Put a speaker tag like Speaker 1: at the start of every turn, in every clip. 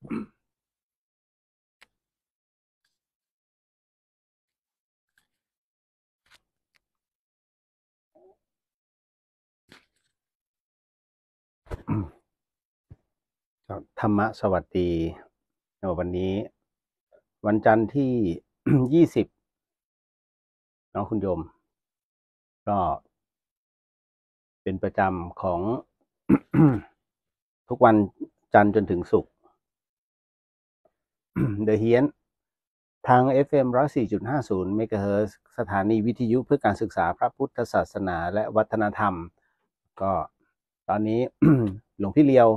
Speaker 1: ธรรมะ สวัสดีในวันนี้ วันจันทร์ที่ยี่สิบน้องคุณโยม ก็เป็นประจำของ ทุกวันจันทร์จนถึงศุกร์อะเฮี
Speaker 2: ยนทาง FM 104.50 MHz สถานีวิทยุเพื่อการศึกษาพระพุทธศาสนาและวัฒนธรรมก็ตอนนี้หลวงพี่เลียว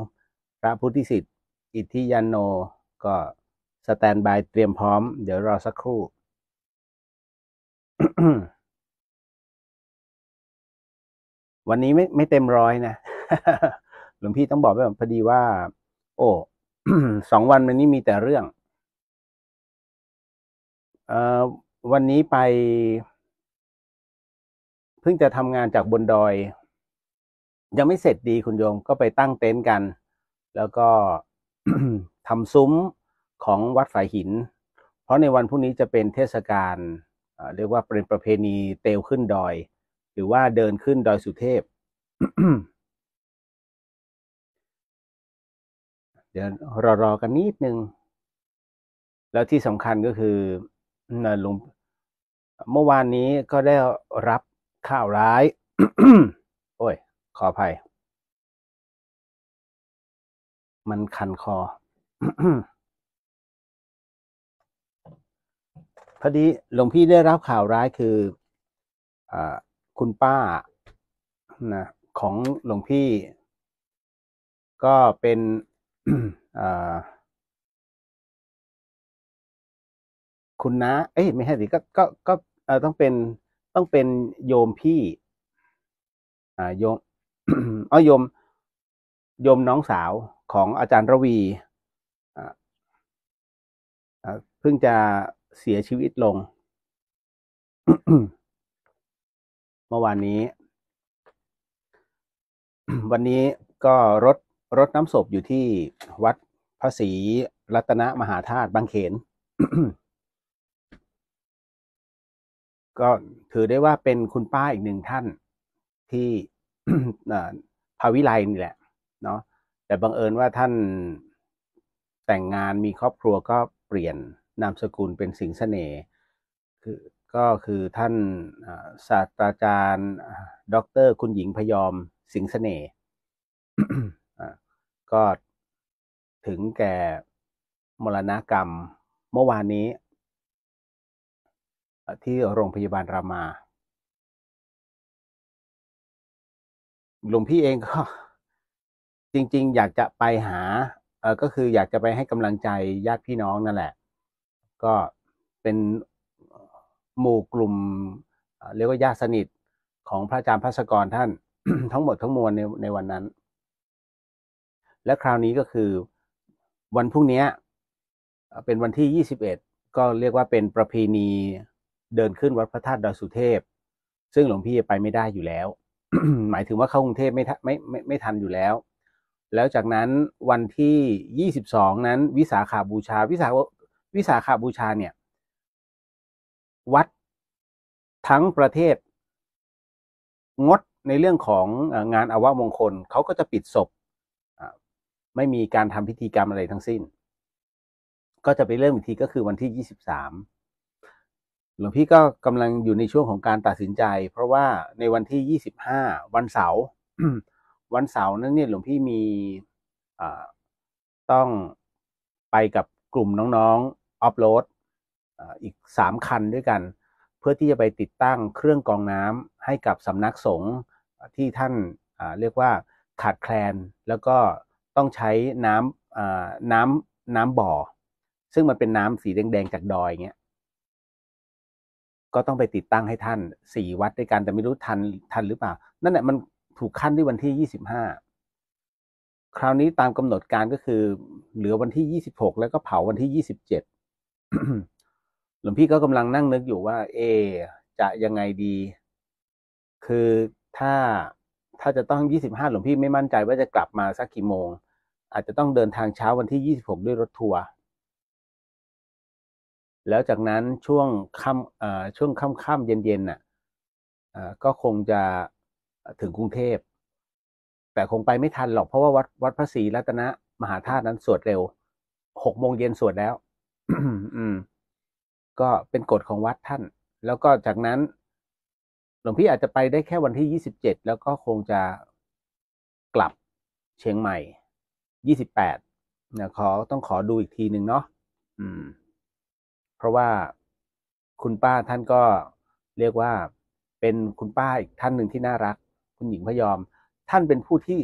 Speaker 2: พระพุทธิสิทธิ์ อิทธิยานโนก็สแตนบาย
Speaker 1: เตรียมพร้อม เดี๋ยวรอสักครู่ วันนี้ไม่ไม่เต็มร้อยนะ หลวงพี่ต้องบอกไปพอดีว่า โอ้สองวันมันนี้มีแต่เรื่องวันนี้ไปเพิ่งจะทำงานจากบนดอย ยังไม่เสร็จดีคุณโยมก็ไปตั้ง
Speaker 2: เต็นท์กัน แล้วก็ทำซุ้มของวัดฝ่ายหิน เพราะในวันพรุ่งนี้จะเป็นเทศกาลเรียกว่าเป็นประเพณีเตลขึ้นด
Speaker 1: อย หรือว่าเดินขึ้นดอยสุเทพ เดี๋ยวรอๆกันนิดนึง แล
Speaker 2: ้วที่สำคัญก็คือนะลุงเมื่อวานนี้ก็ได้รับ
Speaker 1: ข่าวร้าย โอ้ย ขออภัย มันคันคอ พอดีหลวงพี่ได้รับข่าวร้ายคืออคุณป้านะของหลวงพี่ก็เป็นคุณนะเอ้ย ไม่ใช่สิก็ก็ก็ต้องเป็น ต้องเป็น
Speaker 2: โยมพี่ อ่า โยมอ๋อโยม โยมน้องสาวของอาจารย์ระวีออ่่าา
Speaker 1: เพิ่งจะเสียชีวิตลง เมื่อวานนี้ วันนี้ก็รถ
Speaker 2: รถน้ำศพ อยู่ที่วัดพระศรีรัตนมหาธาตุ บางเขนก็ถือได้ว่าเป็นคุณป้าอีกหนึ่งท่านที่ภาวิไลนี่แหละ เนาะแต่บังเอิญว่าท่านแต่งงานมีครอบครัวก็เปลี่ยนนามสกุลเป็นสิงสเสน่ห์คือก็คือท่านศาสตราจารย์ด็อกเตอร์คุณหญิงพยอมสิงสเสน่ห์ก็ถึงแก่มรณกรรมเมื่อ
Speaker 1: วานนี้ที่โรงพยาบาลรามา หลวงพี่เองก็จริง ๆ อยากจะไปหาเออก็คืออยากจะไปให้กำลังใจญาติพี่น้องนั่นแหละ
Speaker 2: ก็เป็นหมู่กลุ่ม เรียกว่าญาติสนิทของพระอาจารย์พัสกรท่านทั้งหมดทั้งมวลในในวันนั้น และคราวนี้ก็คือวันพรุ่งนี้เป็นวันที่21ก็เรียกว่าเป็นประเพณีเดินขึ้นวัดพระธาตุดอยสุเทพ ซึ่งหลวงพี่ไปไม่ได้อยู่แล้ว หมายถึงว่าเข้ากรุงเทพไม่ไม่ไม่ไม่ทันอยู่แล้ว แล้วจากนั้นวันที่ 22 นั้นวิสาขาบูชา วิสาวิสาขาบูชาเนี่ย วัดทั้งประเทศ งดในเรื่องของงานอาวะมงคล เขาก็จะปิดศพไม่มีการทำพิธีกรรมอะไรทั้งสิ้น ก็จะไปเริ่มอีกทีก็คือวันที่ 23หลวงพี่ก็กำลังอยู่ในช่วงของการตัดสินใจ เพราะว่าในวันที่ยี่สิบห้าวันเสาร์วันเสาร์นั้นเนี่ยหลวงพี่มีต้องไปกับกลุ่มน้องๆ ออฟโรดอีกสามคันด้วยกัน เพื่อที่จะไปติดตั้งเครื่องกองน้ำให้กับสำนักสงฆ์ที่ท่านเรียกว่าขาดแคลน แล้วก็ต้องใช้น้ำน้ำน้ำบ่อ ซึ่งมันเป็นน้ำสีแดงๆ จากดอยเงี้ยก็ต้องไปติดตั้งให้ท่านสี่วัดด้วยกันแต่ไม่รู้ทันทันหรือเปล่า นั่นแหละมันถูกขั้นที่วันที่ยี่สิบห้าคราวนี้ตามกำหนดการก็คือ เหลือวันที่ยี่สิบหกแล้วก็เผาวันที่ยี่สิบเจ็ดหลวงพี่ก็กำลังนั่งนึกอยู่ว่าเอ จะยังไงดี คือถ้าถ้าจะต้องยี่สิบห้าหลวงพี่ไม่มั่นใจว่าจะกลับมาสักกี่โมง อาจจะต้องเดินทางเช้าวันที่ยี่สิบหกด้วยรถทัวร์แล้วจากนั้นช่วงค่ำช่วงค่ำค่ำเย็นๆน่ะก็คงจะถึงกรุงเทพ แต่คงไปไม่ทันหรอกเพราะว่าวัดวัดพระศรีรัตนะ มหาธาตุนั้นสวดเร็วหกโมงเย็นสวดแล้วก็เป็นกฎของวัดท่าน แล้วก็จากนั้นหลวงพี่อาจจะไปได้แค่วันที่ยี่สิบเจ็ดแล้วก็คงจะกลับเชียงใหม่ยี่สิบแปดนะขอต้องขอดูอีกทีหนึ่งเนาะอืมราะว่าคุณป้าท่านก็เรียกว่าเป็นคุณป้าอีกท่านหนึ่งที่น่ารัก คุณหญิงพยอม ท่านเป็นผู้ที่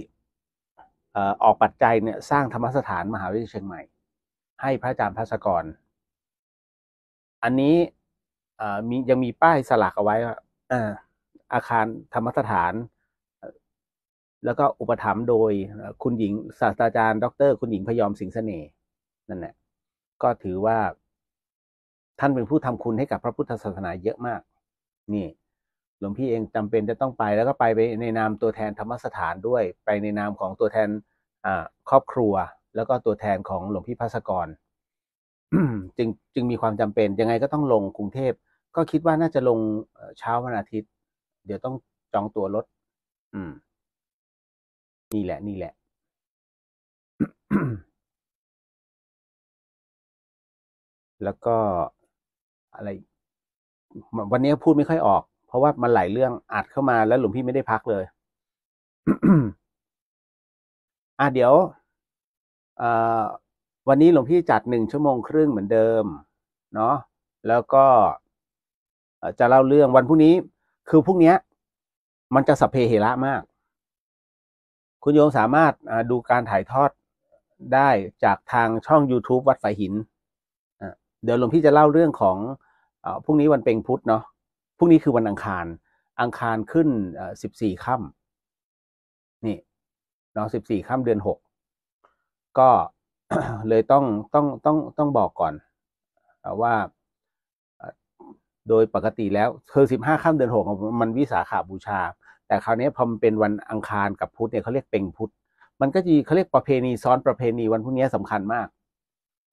Speaker 2: ออกปัจจัยเนี่ยสร้างธรรมสถานมหาวิทยาลัยเชียงใหม่ ให้พระอาจารย์พัสกร อันนี้มียังมีป้ายสลักเอาไว้อาคารธรรมสถาน แล้วก็อุปถัมภ์โดยคุณหญิงศาสตราจารย์ ดร คุณหญิงพยอมสิงสเสน่ห์นั่นแหละก็ถือว่าท่านเป็นผู้ทำคุณให้กับพระพุทธศาสนาเยอะมาก นี่ หลวงพี่เองจำเป็นจะต้องไปแล้วก็ไปไปในนามตัวแทนธรรมสถานด้วย ไปในนามของตัวแทนครอบครัว แล้วก็ตัวแทนของหลวงพี่พัสกรจึงจึงมีความจำเป็น ยังไงก็ต้องลงกรุงเทพก็คิดว่าน่าจะลงเช้าวันอาทิตย์
Speaker 1: เดี๋ยวต้องจองตัวรถอืม นี่แหละ นี่แหละแล้วก็อะไรวันนี้พูดไม่ค่อยออก เพราะว่ามันหลายเรื่อง
Speaker 2: อัดเข้ามา แล้วหลวงพี่ไม่ได้พักเลยอ่ะเดี๋ยววันนี้หลวงพี่จัดหนึ่งชั่วโมงครึ่งเหมือนเดิม เนาะแล้วก็จะเล่าเรื่องวันพรุ่งนี้ คือพรุ่งนี้มันจะสะเพเหระมาก คุณโยมสามารถดูการถ่ายทอดได้จากทางช่อง YouTube วัดไฟายหินเดี๋ยวหลวงพี่จะเล่าเรื่องของพรุ่งนี้วันเป็งพุธเนาะพรุ่งนี้คือวันอังคารอังคารขึ้นสิบสี่ค่ำนี่เนาะสิบสี่ค่ำเดือนหกก็เลยต้องต้องต้องต้องบอกก่อนว่าโดยปกติแล้วเธอสิบห้าค่ำเดือนหกมันวิสาขาบูชา แต่คราวนี้พอมันเป็นวันอังคารกับพุธเนี่ยเขาเรียกเป็งพุธมันก็จะเขาเรียกประเพณีซ้อนประเพณีวันพรุ่งนี้สำคัญมาก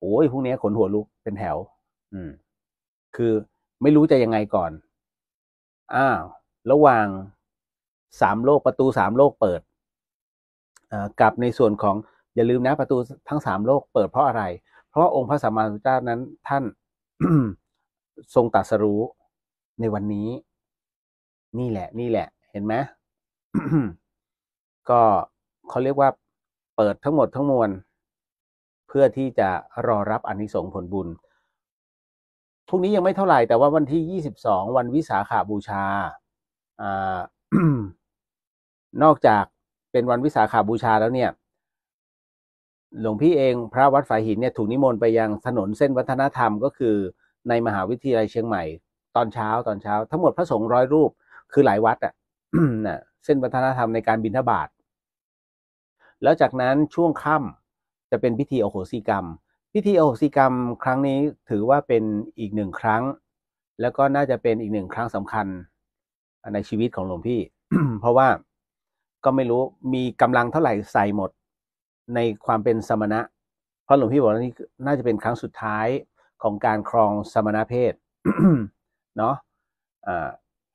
Speaker 2: โอ้ยพรุ่งนี้ขนหัวลุกเป็นแถว อืมคือไม่รู้จะยังไงก่อน อ้าว ระหว่างสามโลกประตูสามโลกเปิดกับในส่วนของอย่าลืมนะ ประตูทั้งสามโลกเปิดเพราะอะไร เพราะองค์พระสัมมาสัมพุทธเจ้านั้นท่านทรงตรัสรู้ในวันนี้ นี่แหละ นี่แหละ เห็นไหม ก็เขาเรียกว่า เปิดทั้งหมดทั้งมวลเพื่อที่จะรอรับอนิสงส์ผลบุญพรุ่งนี้ยังไม่เท่าไหร่แต่ว่าวันที่ ยี่สิบสองวันวิสาขาบูชาอ่านอกจากเป็นวันวิสาขาบูชาแล้วเนี่ยหลวงพี่เองพระวัดฝ่ายหินเนี่ย ถูกนิมนต์ไปยัง ถนนเส้นวัฒนธรรมก็คือในมหาวิทยาลัยเชียงใหม่ ตอนเช้าตอนเช้า ทั้งหมดพระสงฆ์ร้อยรูปคือหลายวัดอ่ะเส้นวัฒนธรรมในการบิณฑบาตแล้วจากนั้นช่วงค่ำจะเป็นพิธีโอโหสิกรรมพิธีโอโหสิกรรมครั้งนี้ถือว่าเป็นอีกหนึ่งครั้ง แล้วก็น่าจะเป็นอีกหนึ่งครั้งสำคัญในชีวิตของหลวงพี่เพราะว่าก็ไม่รู้มีกำลังเท่าไหร่ใส่หมดในความเป็นสมณะ เพราะหลวงพี่บอกว่านี่น่าจะเป็นครั้งสุดท้ายของการครองสมณะเพศเนาะะ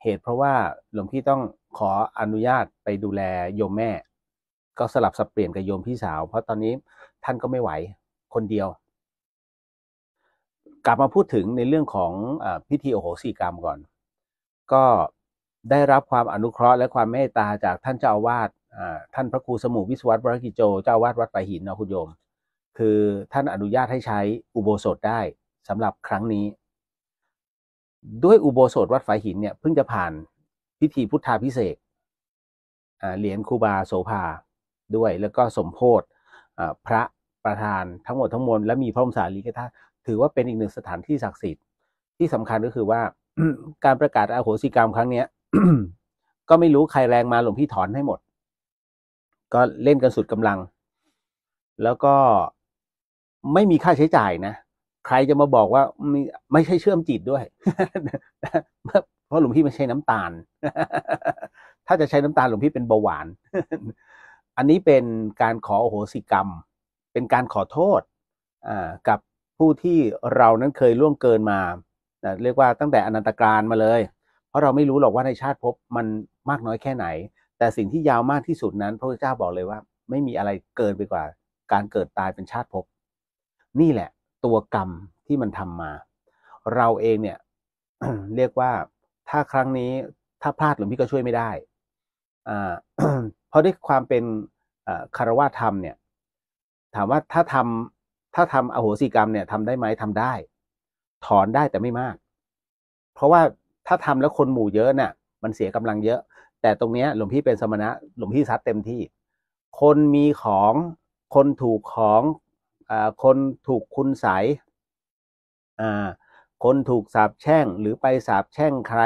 Speaker 2: เหตุเพราะว่าหลวงพี่ต้องขออนุญาตไปดูแลโยมแม่ ก็สลับสับเปลี่ยนกับโยมพี่สาว เพราะตอนนี้ท่านก็ไม่ไหวคนเดียวกลับมาพูดถึงในเรื่องของอพิธีโอโหสีกรรมก่อน ก็ได้รับความอนุเคราะห์และความเมตตาจากท่านเจ้าอาวาสท่านพระครูสมุวิสวัตรบรกิโจเจ้าวาดวัดป่หินนะคุณโยม คือท่านอนุญาตให้ใช้อุโบสถได้สำหรับครั้งนี้ ด้วยอุโบสถวัดฝ่ายหินเนี่ยเพิ่งจะผ่านพิธีพุทธาพิเศษเหรียญคูบาโสภาด้วย แล้วก็สมโพธิพระประธานทั้งหมดทั้งมวลและมีพระมสารีิกธาถือว่าเป็นอีกหนึ่งสถานที่ศักดิ์สิทธิ์ที่สำคัญก็คือว่า การประกาศอาโหสิกรรมครั้งเนี้ย ก็ไม่รู้ใครแรงมาหลวงพี่ถอนให้หมด ก็เล่นกันสุดกำลัง แล้วก็ไม่มีค่าใช้จ่ายนะ ใครจะมาบอกว่า ไม่ใช่เชื่อมจิตด้วย เพราะหลวงพี่ไม่ใช่น้ำตาล ถ้าจะใช้น้ำตาลหลวงพี่เป็นเบาหวานอันนี้เป็นการขอโหสิกรรม เป็นการขอโทษกับผู้ที่เรานั้นเคยล่วงเกินมานะเรียกว่าตั้งแต่อนันตการมาเลย เพราะเราไม่รู้หรอกว่าในชาติภพมันมากน้อยแค่ไหน แต่สิ่งที่ยาวมากที่สุดนั้นพระพุทธเจ้าบอกเลยว่า ไม่มีอะไรเกินไปกว่า การเกิดตายเป็นชาติภพ นี่แหละ ตัวกรรมที่มันทำมา เราเองเนี่ยเรียกว่าถ้าครั้งนี้ถ้าพลาดหลวงพี่ก็ช่วยไม่ได้ อ่าเพราะด้วยความเป็นคารวะธรรมเนี่ยถามว่าถ้าทำถ้าทำอโหสิกรรมเนี่ยทำได้ไหมทำได้ ถอนได้แต่ไม่มาก เพราะว่าถ้าทำแล้วคนหมู่เยอะ น่ะ มันเสียกำลังเยอะ แต่ตรงเนี้ยหลวงพี่เป็นสมณะ หลวงพี่ซัดเต็มที่ คนมีของคนถูกของอคนถูกคุณใสคนถูกสาบแช่งหรือไปสาบแช่งใคร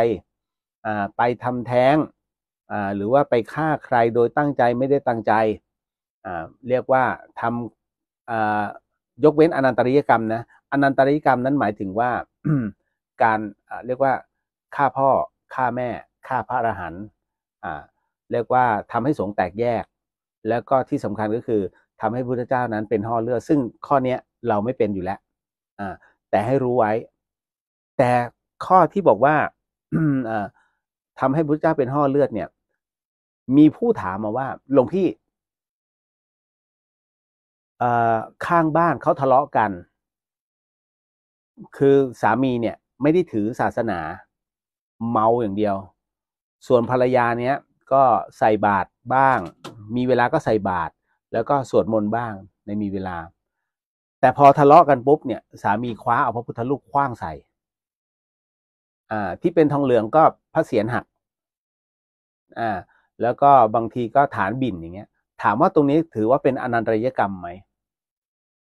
Speaker 2: ไปทำแท้งหรือว่าไปฆ่าใครโดยตั้งใจไม่ได้ตั้งใจเรียกว่าทำยกเว้นอนันตริยกรรมนะอนันตริยกรรมนั้นหมายถึงว่าการเรียกว่าฆ่าพ่อฆ่าแม่ฆ่าพระอรหันต์เรียกว่าทำให้สงแตกแยก แล้วก็ที่สำคัญก็คือ ทำให้พุทธเจ้านั้นเป็นห่อเลือดซึ่งข้อเนี้ยเราไม่เป็นอยู่แล้วแต่ให้รู้ไว้ แต่ข้อที่บอกว่าทำให้พุทธเจ้าเป็นห่อ
Speaker 1: เลือดเนี่ย มีผู้ถามมาว่าหลวงพี่ข้างบ้านเขาทะเลาะกัน คือ
Speaker 2: สามีเนี่ย ไม่ได้ถือศาสนาเมาอย่างเดียว ส่วนภรรยาเนี้ยก็ใส่บาตรบ้าง มีเวลาก็ใส่บาตร แล้วก็สวดมนต์บ้างในมีเวลา แต่พอทะเลาะกันปุ๊บเนี่ย สามีคว้าเอาพระพุทธรูปคว้างใส่ อ่าที่เป็นทองเหลืองก็พระเศียรหักอ่าแล้วก็บางทีก็ฐานบินอย่างเงี้ยถามว่าตรงนี้ถือว่าเป็นอนันตริยกรรมไหม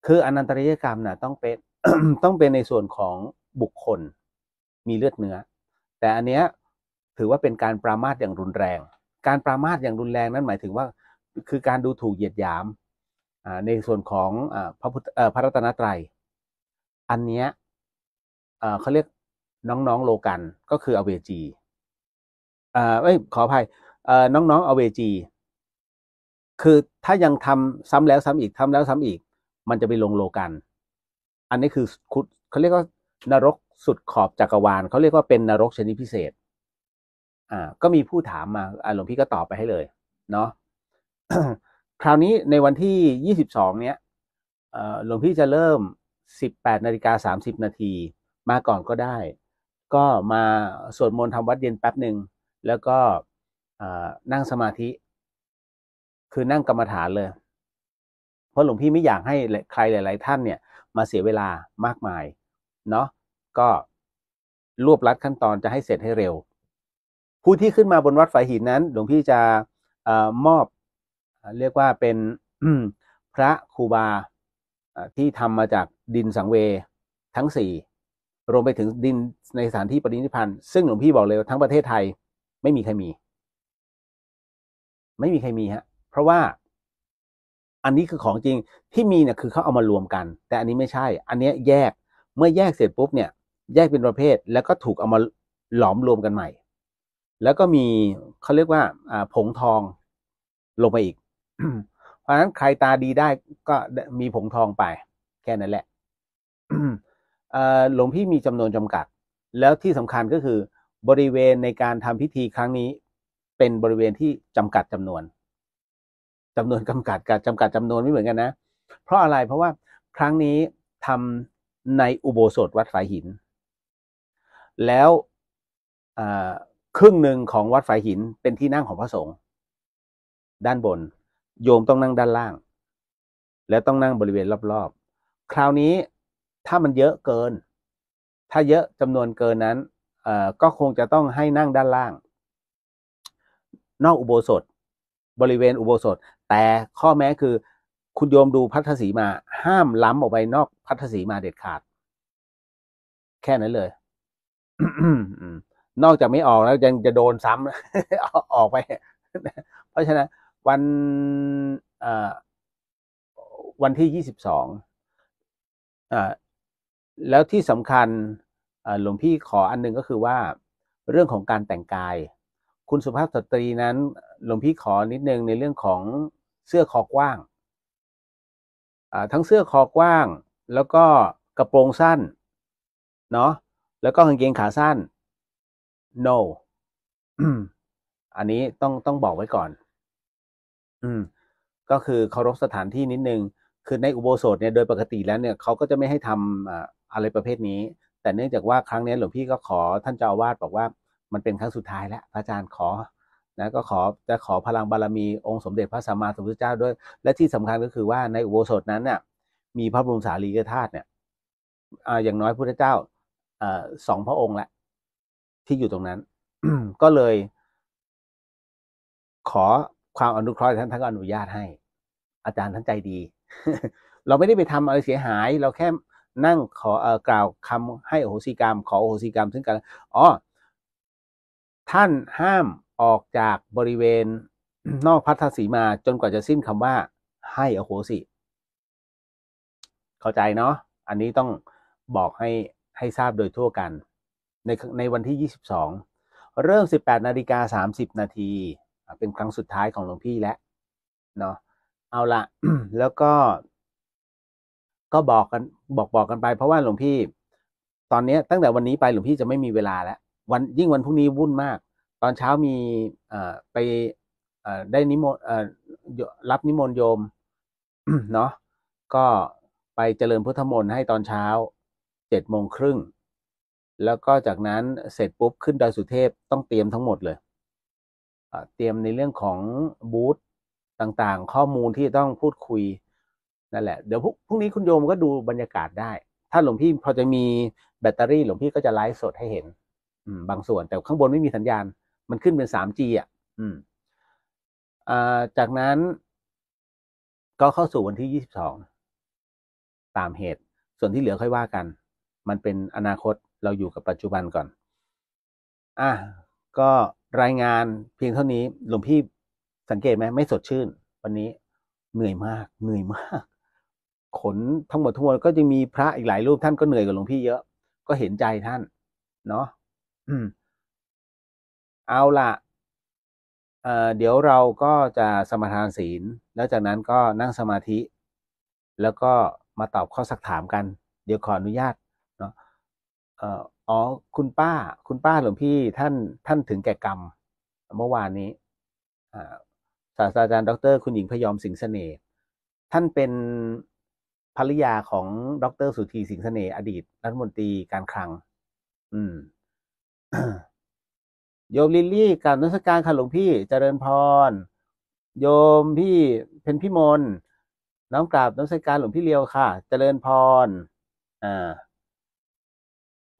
Speaker 2: คืออนันตริยกรรมนะ่ะ ต้องเป็นต้องเป็นในส่วนของบุคคลมีเลือดเนื้อ แต่อันเนี้ยถือว่าเป็นการปรามาสอย่างรุนแรง การปรามาสอย่างรุนแรงนั้นหมายถึงว่า คือการดูถูกเหยียดหยามในส่วนของพระพุทธพระรัตนตรัย อันเนี้ยเขาเรียกน้องๆโลกันก็คืออเวจีเอ้ยขออภัยน้องๆอเวจีคือถ้ายังทำซ้ำแล้วซ้ำอีกทำแล้วซ้ำอีก มันจะไปลงโลกัน อันนี้คือคุด เขาเรียกว่านรกสุดขอบจักรวาลเขาเรียกว่าเป็นนรกชนิดพิเศษ อ่า ก็มีผู้ถามมาอ่าหลวงพี่ก็ตอบไปให้เลย เนาะคราวนี้ในวันที่ยี่สิบสองเนี้ยหลวงพี่จะเริ่มสิบแปดนาฬิกาสามสิบนาทีมาก่อนก็ได้ ก็มาสวดมนต์ทำวัดเย็นแป๊บหนึ่งแล้วก็นั่งสมาธิคือนั่งกรรมฐานเลย เพราะหลวงพี่ไม่อยากให้ใครหลาย ๆ ท่านเนี่ย มาเสียเวลามากมาย เนาะก็รวบรัดขั้นตอนจะให้เสร็จให้เร็ว ผู้ที่ขึ้นมาบนวัดฝายหินนั้น หลวงพี่จะอมอบเรียกว่าเป็นพระครูบาที่ทำมาจากดินสังเวทั้งสี่รวมไปถึงดินในสถานที่ปฏิญิพนธ์ซึ่งหลวงพี่บอกเลยทั้งประเทศไทยไม่มีใครมี ไม่มีใครมีฮะเพราะว่าอันนี้คือของจริงที่มีเนี่ยคือเขาเอามารวมกัน แต่อันนี้ไม่ใช่ อันนี้แยกเมื่อแยกเสร็จปุ๊บเนี่ย แยกเป็นประเภท แล้วก็ถูกเอามาหลอมรวมกันใหม่ แล้วก็มีเขาเรียกว่าผงทองลงไปอีกเพราะฉะนั้นใครตาดีได้ก็มีผงทองไป แค่นั้นแหละหลวงพี่มีจำนวนจำกัด แล้วที่สำคัญก็คือ บริเวณในการทำพิธีครั้งนี้เป็นบริเวณที่จำกัดจำนวนจำนวนกำกัดกับจำกัดจำนวนไม่เหมือนกันนะ เพราะอะไร เพราะว่าครั้งนี้ทำในอุโบสถวัดฝายหิน แล้วครึ่งหนึ่งของวัดฝายหินเป็นที่นั่งของพระสงฆ์ด้านบน โยมต้องนั่งด้านล่าง แล้วต้องนั่งบริเวณรอบๆ คราวนี้ถ้ามันเยอะเกิน ถ้าเยอะจำนวนเกินนั้นก็คงจะต้องให้นั่งด้านล่าง นอกอุโบสถ บริเวณอุโบสถแต่ข้อแม้คือคุณโยมดูพัทธสีมาห้ามล้ำออกไปนอกพัทธสีมาเด็ดขาด แค่นั้นเลยนอกจากไม่ออกแล้วยังจะโดนซ้ำออกไป เพราะฉะนั้นวันวันที่ยี่สิบสองแล้วที่สำคัญหลวงพี่ขออันนึงก็คือว่าเรื่องของการแต่งกาย คุณสุภาพสตรีนั้นหลวงพี่ขอนิดนึงในเรื่องของเสื้อคอกว้างทั้งเสื้อคอกว้าง แล้วก็กระโปรงสั้น เนาะแล้วก็กางเกงขาสั้น no อันนี้ต้องต้องบอกไว้ก่อน อืม ก็คือเคารพสถานที่นิดนึง คือในอุโบสถเนี่ยโดยปกติแล้ว เนี่ยเขาก็จะไม่ให้ทำอะไรประเภทนี้ แต่เนื่องจากว่าครั้งนี้หลวงพี่ก็ขอท่านเจ้าอาวาสบอกว่า มันเป็นครั้งสุดท้าย แล้วพระอาจารย์ขอนะก็ขอจะขอพลังบารมีองค์สมเด็จพระสัมมาสัมพุทธเจ้าด้วย และที่สำคัญก็คือว่า ในอุโบสถนั้นเนี่ยมีพระบรมสารีริกธาตุเนี่ยอย่างน้อยพุทธเจ้าสองพระองค์ละ ที่อยู่ตรงนั้นก็เลย ขอความอนุเคราะห์ท่านท่านก็อนุญาตให้ อาจารย์ท่านใจดี เราไม่ได้ไปทำอะไรเสียหาย เราแค่นั่งขออกล่าวคำให้โอโหสิกรรมขอโอโหสิกรรม ซึ่งกันอ๋อท่านห้ามออกจากบริเวณนอกพัทธสีมาจนกว่าจะสิ้นคำว่าให้อโหสิเข้าใจเนาะอันนี้ต้องบอกให้ให้ทราบโดยทั่วกัน ในในวันที่ 22 เริ่ม 18นาฬิกา30นาทีเป็นครั้งสุดท้ายของหลวงพี่แล้วเนาะเอาละแล้วก็ก็บอกกัน บอกบอกกันไปเพราะว่าหลวงพี่ตอนนี้ตั้งแต่วันนี้ไปหลวงพี่จะไม่มีเวลาแล้ว วันยิ่งวันพรุ่งนี้วุ่นมากตอนเช้ามีไปได้นิมนต์รับนิมนต์โยมเนาะก็ไปเจริญพุทธมนต์ให้ตอนเช้าเจ็ดโมงครึ่ง แล้วก็จากนั้นเสร็จปุ๊บขึ้นดอยสุเทพต้องเตรียมทั้งหมดเลยเตรียมในเรื่องของบูธต่างๆ ข้อมูลที่ต้องพูดคุยนั่นแหละ เดี๋ยวพรุ่งนี้คุณโยมก็ดูบรรยากาศได้ ถ้าหลวงพี่พอจะมีแบตเตอรี่หลวงพี่ก็จะไลฟ์สดให้เห็นบางส่วนแต่ข้างบนไม่มีสัญญาณมันขึ้นเป็น 3G อ่ะอืมอ่าจากนั้น ก็เข้าสู่วันที่ 22 ตามเหตุส่วนที่เหลือค่อยว่ากัน มันเป็นอนาคตเราอยู่กับปัจจุบันก่อน อ่ะก็รายงานเพียงเท่านี้หลวงพี่สังเกตไหมไม่สดชื่น วันนี้เหนื่อยมาก เหนื่อยมาก ขนทั้งหมดทั้งมวลก็จะมีพระอีกหลายรูปท่านก็เหนื่อยกว่าหลวงพี่เยอะ ก็เห็นใจท่าน เนาะอืมเอาละเเดี๋ยวเราก็จะสมาทานศีล แล้วจากนั้นก็นั่งสมาธิ แล้วก็มาตอบข้อสักถามกัน เดี๋ยวขออนุญาต เนาะอ๋อ คุณป้า คุณป้าหลวงพี่ท่าน ท่านถึงแก่กรรมเมื่อวานนี้ศาสตราจารย์ดรคุณหญิงพยอมสิงห์เสน่ห์ท่านเป็นภรรยาของ ดรสุธีสิงห์เสน่ห์อดีตรัฐมนตรีการคลัง อืมโยมลิลลี่กลับนักการค่ะหลวงพี่เจริญพรโยมพี่เพนพี่มนน้องกราบนักการหลวงพี่เลียวค่ะ เจริญพร อ่า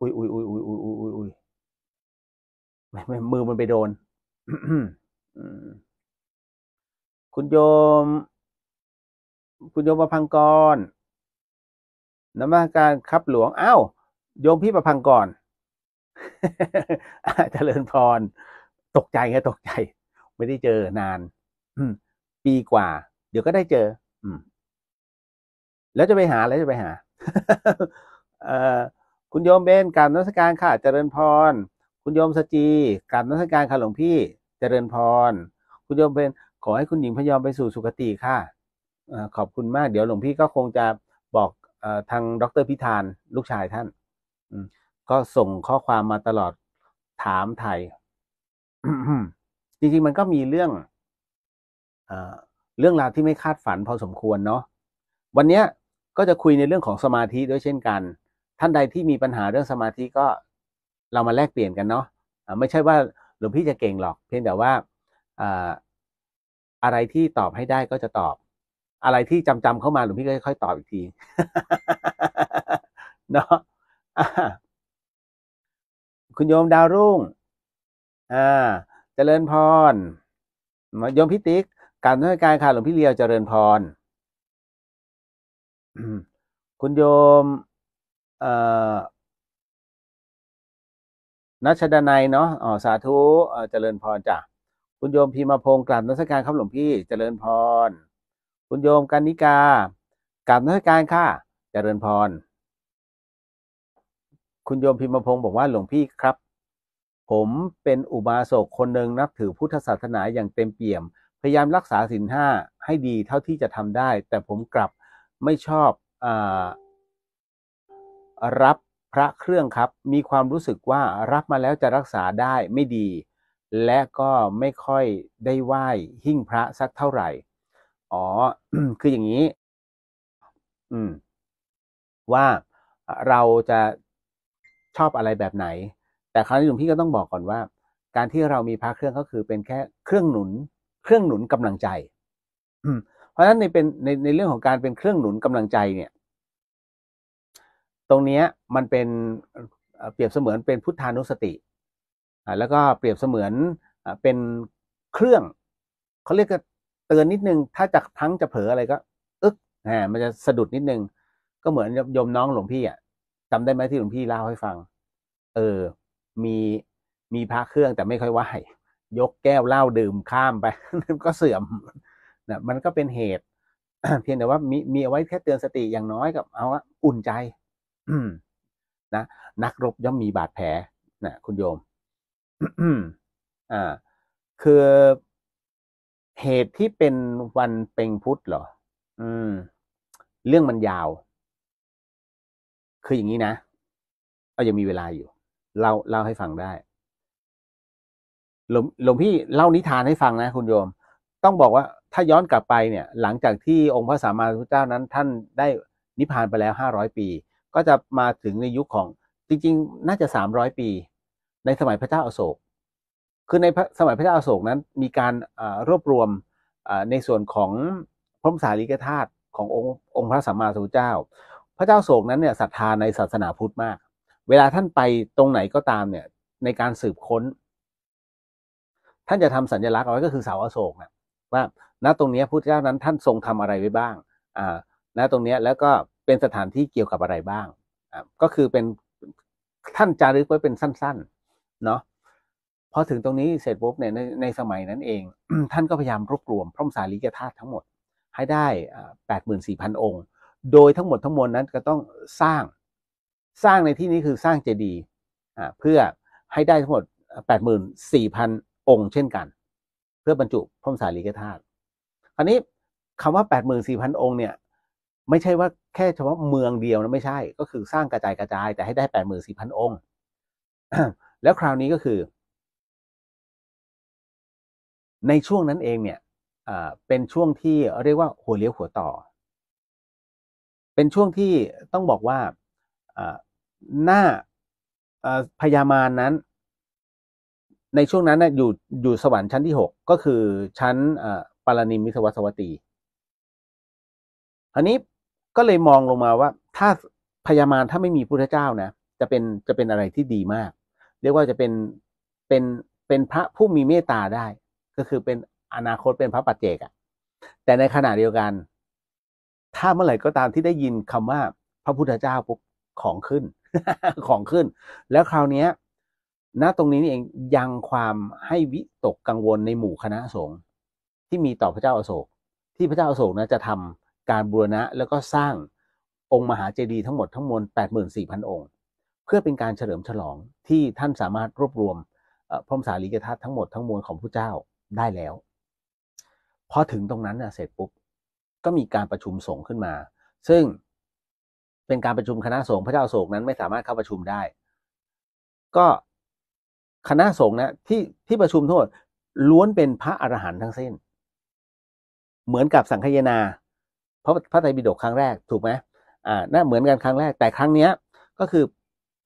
Speaker 1: อุ้ยอุ้ยอุ้ยอุ้ยอุ้ยอุ้ยอุ้ยอุ้ยไม่มือมันไปโดนคุณโยม คุณ
Speaker 2: โยมประพังกรน้ำมาการครับหลวงอ้าวโยมพี่ประพังกรเจริญพร ตกใจไงตกใจ ไม่ได้เจอนาน ปีกว่าเดี๋ยวก็ได้เจอ อืมแล้วจะไปหาแล้วจะไปหาเอคุณโยมเบนการนักการค่ะ เจริญพร คุณโยมสจีการนักการค่ะหลวงพี่เจริญพร คุณโยมเบนขอให้คุณหญิงพยอมไปสู่สุคติค่ะขอบคุณมาก เดี๋ยวหลวงพี่ก็คงจะบอกทางดรพิธานลูกชายท่านก็ส่งข้อความมาตลอดถามไทย จริงๆมันก็มีเรื่องอเรื่องราวที่ไม่คาดฝันพอสมควรเนาะวันนี้ก็จะคุยในเรื่องของสมาธิด้วยเช่นกัน ท่านใดที่มีปัญหาเรื่องสมาธิก็เรามาแลกเปลี่ยนกันเนาะไม่ใช่ว่าหลวงพี่จะเก่งหรอก เพียงแต่ว่าอะไรที่ตอบให้ได้ก็จะตอบ อะไรที่จำจำเข้ามาหลวงพี่ก็ค่อยตอบอีกที เนาะคุณโยมดาวรุ่ง อ่าจเจริญพรโยมพิติกการด้วยการค่ะหลวงพี่เลียวจเจริญพร
Speaker 1: คุณโยมนัชดานัยเนาะ อ๋อ สาธุเจริญพรจ้ะ
Speaker 2: คุณโยมพีมาพงกลับนักการครับหลวงพี่ เจริญพร คุณโยมกันนิกากลับนักการค่ะเจริญพรคุณโยมพิมพงศ์บอกว่าหลวงพี่ครับ ผมเป็นอุบาสกคนหนึ่งนับถือพุทธศาสนาอย่างเต็มเปี่ยม พยายามรักษาศีลห้าให้ดีเท่าที่จะทำได้ แต่ผมกลับไม่ชอบอรับพระเครื่องครับ มีความรู้สึกว่า รับมาแล้วจะรักษาได้ไม่ดี และก็ไม่ค่อยได้ไหว้หิ้งพระสักเท่าไหร่ อ๋อ คืออย่างนี้ อืม ว่าเราจะชอบอะไรแบบไหน แต่คราวนี้หลวงพี่ก็ต้องบอกก่อนว่า การที่เรามีพระเครื่องก็คือ เป็นแค่เครื่องหนุน เครื่องหนุนกำลังใจ เพราะฉะนั้นในเป็นในในเรื่องของการเป็นเครื่องหนุนกำลังใจเนี่ย ตรงนี้มันเป็นเปรียบเสมือนเป็นพุทธานุสติ แล้วก็เปรียบเสมือนเป็นเครื่องเขาเรียกเตือนนิดนึง ถ้าจะทั้งจะเผลออะไรก็ อึกมันจะสะดุดนิดนึง ก็เหมือนยมน้องหลวงพี่อ่ะจาได้ไหมที่หลวงพี่เล่าให้ฟัง เออ มีมีพระเครื่องแต่ไม่ค่อยไหวยกแก้วเหล้าดื่มข้ามไปก็เสื่อมนะมันก็เป็นเหตุเพียงแต่ว่า มีมีเอาไว้แค่เตือนสติอย่างน้อยกับเอาอุ่นใจนะนักรบย่อมมีบาดแผลนะคุณโยมอ่าคือเหตุที่เป็นวันเป็งพุทธเหรอ อืม
Speaker 1: เรื่องมันยาวคืออย่างนี้นะเรายังมีเวลาอยู่เล่าเล่าให้ฟังได้ หลวงหลวงพี่เล่านิ
Speaker 2: ทานให้ฟังนะ คุณโยม ต้องบอกว่าถ้าย้อนกลับไปเนี่ย หลังจากที่องค์พระสัมมาสัมพุทธเจ้านั้น ท่านได้นิพพานไปแล้วห้าร้อยปี ก็จะมาถึงในยุคของจริงๆ น่าจะสามร้อยปี ในสมัยพระเจ้าอาโศก คือในสมัยพระเจ้าอาโศกนั้น มีการรวบรวมในส่วนของพระมสารีริกธาตุขององค์พระสัมมาสัมพุทธเจ้าพระเจ้าโศกนั้นเนี่ยศรัทธาในศาสนาพุทธมาก เวลาท่านไปตรงไหนก็ตามเนี่ย ในการสืบค้น ท่านจะทำสัญลักษณ์เอาไว้ก็คือเสาอโศกนะว่า ณตรงนี้พุทธเจ้านั้น ท่านทรงทำอะไรไว้บ้าง อ่าณตรงนี้แล้วก็เป็นสถานที่เกี่ยวกับอะไรบ้างอ่าก็คือเป็นท่านจารึกไว้เป็นสั้นๆ เนาะพอถึงตรงนี้เสร็จปุ๊บเนี่ยในในสมัยนั้นเอง ท่านก็พยายามรวบรวม พระมสารีกธาตุทั้งหมด ให้ได้แปดหมื่นสี่พันองค์โดยทั้งหมดทั้งมวลนั้นก็ต้องสร้างสร้างในที่นี้คือสร้างเจดีย์เพื่อให้ได้ทั้งหมด 84,000 องค์เช่นกัน เพื่อบรรจุพรมสารีริกธาตุคราวนี้คำว่า 84,000 องค์เนี่ยไม่ใช่ว่าแค่เฉพาะเมืองเดียวนะไม่ใช่ ก็คือสร้างกระจายกระจาย แต่ให้ได้ 84,000 องค์ แล้วคราวนี้ก็คือ ในช่วงนั้นเองเนี่ยเป็นช่วงที่เรียกว่าหัวเลี้ยวหัวต่อเป็นช่วงที่ต้องบอกว่าหน้าพญามารนั้น ในช่วงนั้นนะอยู่อยู่สวรรค์ชั้นที่หกก็คือชั้นปารณิมิสวัสวตีอันนี้ก็เลยมองลงมาว่า ถ้าพญามารถ้าไม่มีพุทธเจ้านะจะเป็นจะเป็นอะไรที่ดีมาก เรียกว่าจะเป็นเป็นเป็นพระผู้มีเมตตาได้ ก็คือเป็นอนาคตเป็นพระปัจเจกอะแต่ในขณะเดียวกันถ้าเมื่อไหร่ ก็ตามที่ได้ยินคำว่าพระพุทธเจ้าปุ๊บของขึ้นของขึ้น แล้วคราวนี้ณตรงนี้นี่เองยังความให้วิตกกังวลในหมู่คณะสงฆ์ที่มีต่อพระเจ้าอาโศกที่พระเจ้าอาโศกนะจะทำการบูรณะ แล้วก็สร้างองค์มหาเจดีย์ทั้งหมดทั้งมวล84,000 องค์ เพื่อเป็นการเฉลิมฉลองที่ท่านสามารถรวบรวมพรมสารีกธาตุทั้งหมดทั้งมวลของพระเจ้าได้แล้วพอถึงตรงนั้นนะเสร็จปุ๊บก็มีการประชุมสงฆ์ขึ้นมา ซึ่งเป็นการประชุมคณะสงฆ์พระเจ้าโศกนั้น ไม่สามารถเข้าประชุมได้ ก็คณะสงฆ์นะที่ที่ประชุมทั้งหมดล้วนเป็นพระอรหันต์ทั้งสิ้น เหมือนกับสังคยนาพระพระไตรปิฎกครั้งแรกถูกไหมอ่าน่าเหมือนกันครั้งแรก แต่ครั้งเนี้ยก็คือ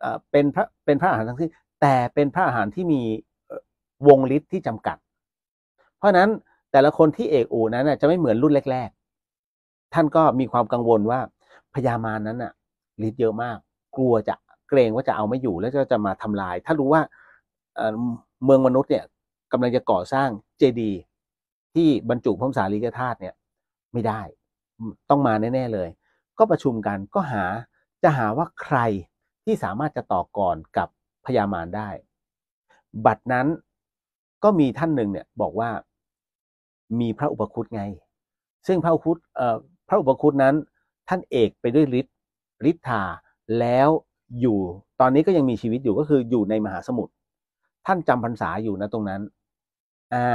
Speaker 2: อ่เป็นพระเป็นพระอรหันต์ทั้งสิ้นแต่เป็นพระอรหันต์ที่มีวงฤทธิ์ที่จำกัด เพราะฉะนั้นแต่ละคนที่เอกอูนั้นจะไม่เหมือนรุ่นแรกท่านก็มีความกังวลว่าพญามารนั้นอ่ะฤทธิ์เยอะมาก กลัวจะเกรงว่าจะเอาไม่อยู่ แล้วจะจะมาทำลาย ถ้ารู้ว่าเมืองมนุษย์เนี่ยกำลังจะก่อสร้างเจดีย์ที่บรรจุพระสารีริกธาตุเนี่ย ไม่ได้ ต้องมาแน่ ๆ เลย ก็ประชุมกันก็หาจะหาว่าใครที่สามารถจะต่อก่อนกับพญามารได้ บัตรนั้นก็มีท่านหนึ่งเนี่ยบอกว่า มีพระอุปคุตไง ซึ่งพระอุปคุตระอุปคุตนั้นท่านเอกไปด้วยฤทธิ์ฤทธาแล้วอยู่ ตอนนี้ก็ยังมีชีวิตอยู่ก็คืออยู่ในมหาสมุทรท่านจำพรรษาอยู่นะตรงนั้น อ่า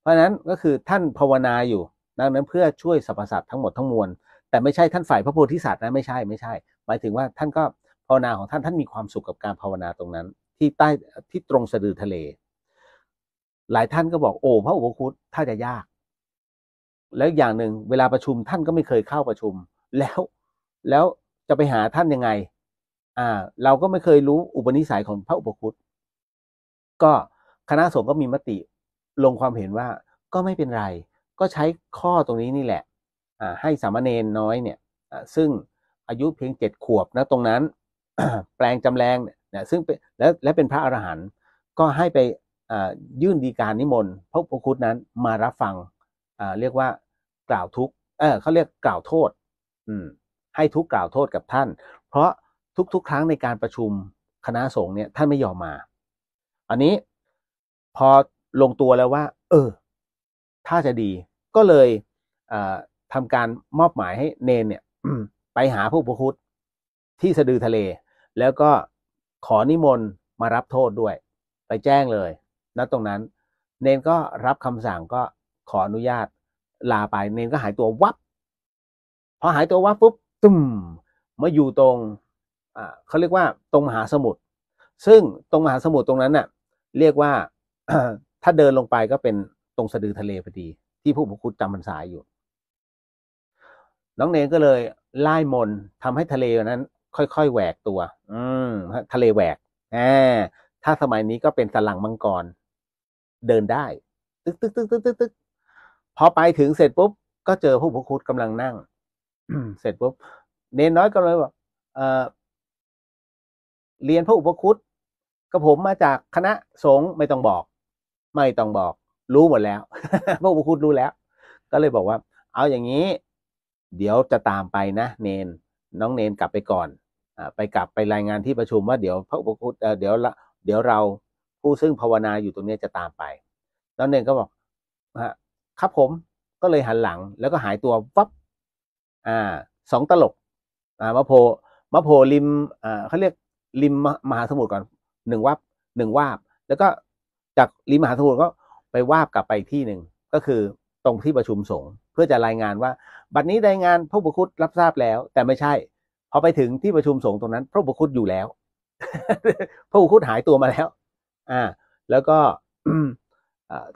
Speaker 2: เพราะนั้นก็คือท่านภาวนาอยู่ดังนั้นเพื่อช่วยสรรพสัตว์ทั้งหมดทั้งมวลแต่ไม่ใช่ท่านฝ่ายพระโพธิสัตว์นะไม่ใช่ไม่ใช่หมายถึงว่าท่านก็ภาวนาของท่านท่านมีความสุขกับการภาวนาตรงนั้น ที่ใต้ที่ตรงสะดือทะเล หลายท่านก็บอกโอ้พระอุปคุตถ้าจะยากแล้วอย่างหนึ่งเวลาประชุมท่านก็ไม่เคยเข้าประชุม แล้วแล้วจะไปหาท่านยังไง อ่า เราก็ไม่เคยรู้อุปนิสัยของพระอุปคุตก็คณะสงฆ์ก็มีมติ ลงความเห็นว่าก็ไม่เป็นไร ก็ใช้ข้อตรงนี้นี่แหละอ่าให้สามเณรน้อยเนี่ยซึ่งอายุเพียงเจ็ดขวบนะตรงนั้นแปลงจำแรงเนี่ยซึ่งเปและและเป็นพระอรหันต์ก็ให้ไปยื่นดีการนิมนต์พระอุปคุตนั้นมารับฟังเรียกว่ากล่าวทุกเออเขาเรียกกล่าวโทษ อืม ให้ทุกกล่าวโทษกับท่าน เพราะทุกๆครั้งในการประชุมคณะสงฆ์เนี่ยท่านไม่ยอมมา อันนี้พอลงตัวแล้วว่า เออ ถ้าจะดี ก็เลยทำการมอบหมายให้เนนเนี่ยไปหาผู้ประคุตที่สะดือทะเล แล้วก็ขอนิมนต์มารับโทษด้วย ไปแจ้งเลยณตรงนั้น เนนก็รับคำสั่งก็ขออนุญาตลาไป เนนก็หายตัววับพอหายตัววับปุ๊บตึมมาอยู่ตรงเขาเรียกว่า ตรงมหาสมุทรซึ่งตรงมหาสมุทรตรงนั้นน่ะ เรียกว่าถ้าเดินลงไปก็เป็นตรงสะดือทะเลพอดี ที่ผู้บุคุตจำพรรษาอยู่ น้องเนนก็เลยไล่มนทำให้ทะเลนั้น ค่อยๆแหวกตัว อืมทะเลแหวกแหมถ้าสมัยนี้ก็เป็นสลังมังกร เดินได้ตึกตึกตึกตึกตึกพอไปถึงเสร็จปุ๊บก็เจอผู้พคุดกำลังนั่ง เสร็จปุ๊บ เนนน้อยก็เลยบอกเออเรียนพระอุปคุตกับผมมาจากคณะสงฆ์ไม่ต้องบอก ไม่ต้องบอก รู้หมดแล้วพระอุปคุตรู้แล้ว ก็เลยบอกว่า เอาอย่างนี้ เดี๋ยวจะตามไปนะเนนน้องเนนกลับไปก่อนอไปกลับไปรายงานที่ประชุมว่าเดี๋ยวพระอุปคุตเดี๋ยวเดี๋ยวเราผู้ซึ่งภาวนาอยู่ตรงนี้จะตามไปน้องเนนก็บอกฮะครับผมก็เลยหันหลัง แล้วก็หายตัววับ อ่าสองตลบอ่ามาโพมาโพริม อ่าเขาเรียกริมมหาสมุทรก่อนหนึ่งวับหนึ่งวาบ แล้วก็จากริมมหาสมุทรก็ไปวาบกลับไปที่หนึ่งก็คือตรงที่ประชุมสงฆ์เพื่อจะรายงานว่าบัดนี้รายงานพระบุคุตรับทราบแล้ว แต่ไม่ใช่พอไปถึงที่ประชุมสงฆ์ตรงนั้นพระบุคุตอยู่แล้วพระบุคุตหายตัวมาแล้ว อ่า แล้วก็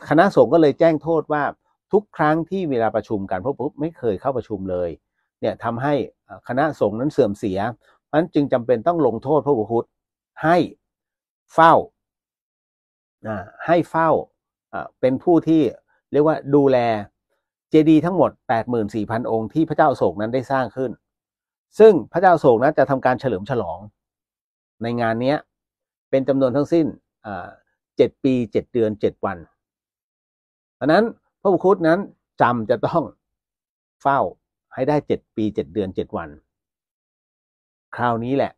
Speaker 2: คณะสงฆ์ก็เลยแจ้งโทษว่าทุกครั้งที่เวลาประชุมกันพวกปุ๊บไม่เคยเข้าประชุมเลย เนี่ยทำให้คณะสงฆ์นั้นเสื่อมเสียนั้นจึงจำเป็นต้องลงโทษพระบุคุตให้เฝ้า ให้เฝ้าเป็นผู้ที่เรียกว่าดูแลเจดีย์ทั้งหมด 84,000 องค์ที่พระเจ้าโศกนั้นได้สร้างขึ้น ซึ่งพระเจ้าโศกนั้นจะทำการเฉลิมฉลองในงานนี้เป็นจำนวนทั้งสิ้นเจ็ดปีเจ็ดเดือนเจ็ดวันราะนั้นพระอุคุตนั้นจำจะต้องเฝ้าให้ได้เจ็ดปีเจ็ดเดือนเจ็ดวัน คราวนี้แหละ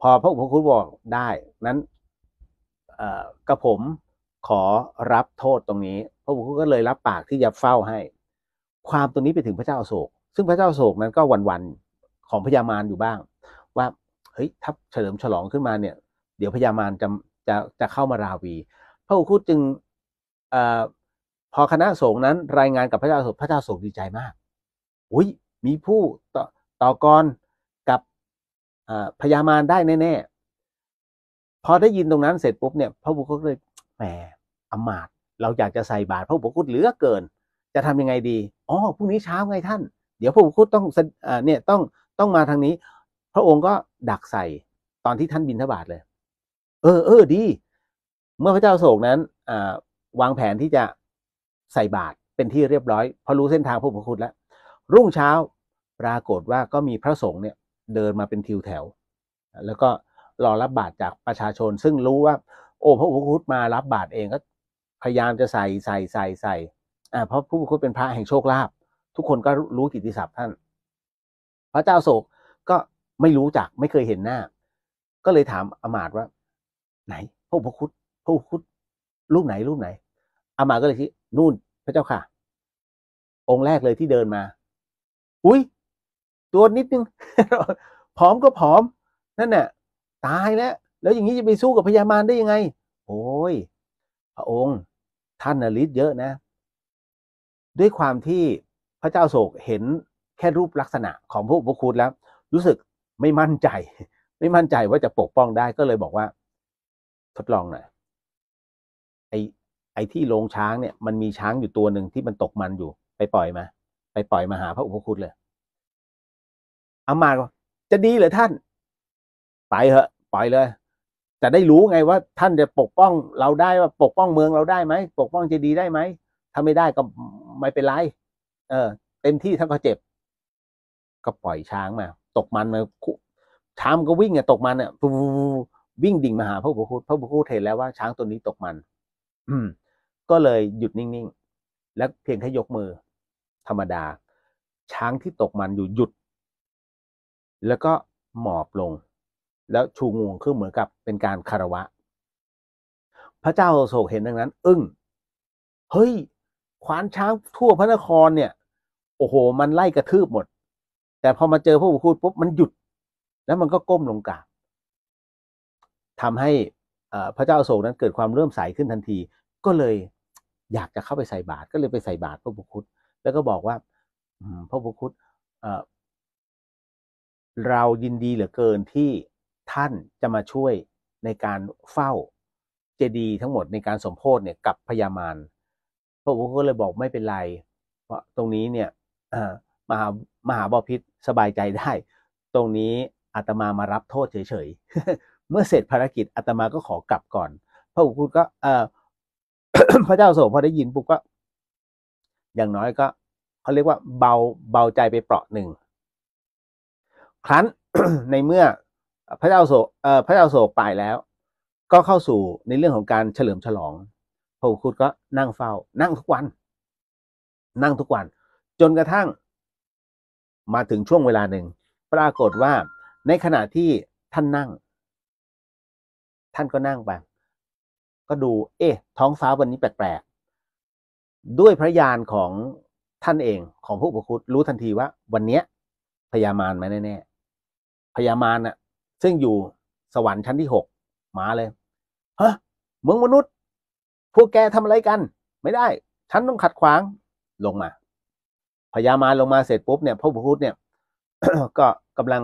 Speaker 2: พอพระอุปคุตบอกได้นั้นกระผมขอรับโทษตรงนี้พระอุคคุตก็เลยรับปากที่จะเฝ้าให้ ความตรงนี้ไปถึงพระเจ้าโศก ซึ่งพระเจ้าโศกนั้นก็วันๆของพญามารอยู่บ้าง ว่าเฮ้ยถ้าเฉลิมฉลองขึ้นมาเนี่ย เดี๋ยวพญามารจะจะจะเข้ามาราวีพระอุคุตจึงพอคณะสงฆ์นั้นรายงานกับพระเจ้าสงพระเจ้าสงฆ์ดีใจมาก อุ้ย มีผู้ต่อต่อกรกับพญามารได้แน่ๆ พอได้ยินตรงนั้นเสร็จปุ๊บเนี่ยพระบุคคลเลยแหมอมาตเราอยากจะใส่บาตรพระบุคคลเหลือเกิน จะทำยังไงดี อ๋อพรุ่งนี้เช้าไงท่าน เดี๋ยวพระบุคคลต้องเนี่ยต้องต้องมาทางนี้ พระองค์ก็ดักใส่ตอนที่ท่านบินทบาทเลย เออเออดี เมื่อพระเจ้าโศกนั้นวางแผนที่จะใส่บาตรเป็นที่เรียบร้อยพอรู้เส้นทางพระพุทธคุณแล้วรุ่งเช้าปรากฏว่าก็มีพระสงฆ์เนี่ย เดินมาเป็นทิวแถว แล้วก็รอรับบาตรจากประชาชน ซึ่งรู้ว่า โอ้พระพุปคุตมารับบาตรเองก็พยายามจะใส่ใส่ใส่ใส่อ่า เพราะผู้พุทคุเป็นพระแห่งโชคลาภทุกคนก็รู้กิตติศัพท์ท่าน พระเจ้าโศกก็ไม่รู้จักไม่เคยเห็นหน้า ก็เลยถามอมาตว่า ไหนพระพุปคุตพระพุทธุรูปไหนรูปไหนอามาก็เลยที่นู่นพระเจ้าค่ะ องค์แรกเลยที่เดินมา อุ้ยตัวนิดนึงผอมก็ ผอม นั่นน่ะตายแล้วแล้วอย่างนี้จะ ไป สู้กับพญามารได้ยังไง โอ้ย พระองค์ ท่านฤทธิ์เยอะนะ ด้วยความที่พระเจ้าโศกเห็นแค่รูปลักษณะของพวกพระคุณแล้ว รู้สึกไม่มั่นใจ ไม่มั่นใจว่าจะปกป้องได้ก็เลยบอกว่า ทดลองหน่อยไอไอ้ที่โรงช้างเนี่ยมันมีช้างอยู่ตัวหนึ่งที่มันตกมันอยู่ ไปปล่อยมา ไปปล่อยมาหาพระอุปคุตเลยอามาก็จะดีเหรอท่าน ไปเหอะปล่อยเลย จะได้รู้ไงว่าท่านจะปกป้องเราได้ว่า ปกป้องเมืองเราได้ไหมปกป้องจะดีได้ไหมถ้าไม่ได้ก็ ไม่เป็นไร เออเต็มที่ท่านก็เจ็บ ก็ปล่อยช้างมาตกมันมาช้างก็วิ่งอ่ะตกมันอ่ะวิ่งดิ่งมาหาพระบุคุตพระบุคุตเห็นแล้วว่าช้างตัวนี้ตกมันอืมก็เลยหยุดนิ่งๆ และเพียงแค่ยกมือธรรมดา ช้างที่ตกมันอยู่หยุด แล้วก็หมอบลง แล้วชูงวงขึ้นเหมือนกับเป็นการคารวะ พระเจ้าโศกเห็นดังนั้น อึ้งเฮ้ย ขวานช้างทั่วพระนครเนี่ย โอ้โหมันไล่กระทืบหมด แต่พอมาเจอพระบุคคลปุ๊บมันหยุด แล้วมันก็ก้มลงกราบทำให้พระเจ้าโศกนั้นเกิดความเริ่มใสขึ้นทันทีก็เลยอยากจะเข้าไปใส่บาตรก็เลยไปใส่บาตรพระบุคุตแล้วก็บอกว่าพระบุคุตเรายินดีเหลือเกินที่ท่านจะมาช่วยในการเฝ้าเจดีย์ทั้งหมดในการสมโพธิเนี่ย กับพญามารพระบุคุตเลยบอกไม่เป็นไร เพราะตรงนี้เนี่ยมหามหาบาพิษสบายใจได้ ตรงนี้อาตมามารับโทษเฉยๆ เมื่อเสร็จภารกิจอาตมาก็ขอกลับก่อนพระบุคุตก็เออพระเจ้าโสมพอได้ยินปุ๊บก็ อย่างน้อยก็เขาเรียกว่าเบาเบาใจไปเปราะหนึ่งครั้นในเมื่อพระเจ้าโศกพระเจ้าโศกไปแล้ว ก็เข้าสู่ในเรื่องของการเฉลิมฉลองพระอุคุตก็นั่งเฝ้า นั่งทุกวัน นั่งทุกวัน จนกระทั่งมาถึงช่วงเวลาหนึ่ง ปรากฏว่าในขณะที่ท่านนั่ง ท่านก็นั่งไปก็ดู เอ๊ะท้องฟ้าวันนี้แปลกๆด้วยพระยานของท่านเองของผู้อุปคุตรู้ทันทีว่า วันเนี้ยพญามารมา แน่ๆพญามารน่ะ ซึ่งอยู่สวรรค์ชั้นที่หกมาเลยฮะเมืองมนุษย์ พวกแก ทำอะไรกัน ไม่ได้ฉันต้อง ขัดขวางลงมาพญามารลงมาเสร็จปุ๊บเนี่ยพระอุปคุตเนี่ยก็กำลัง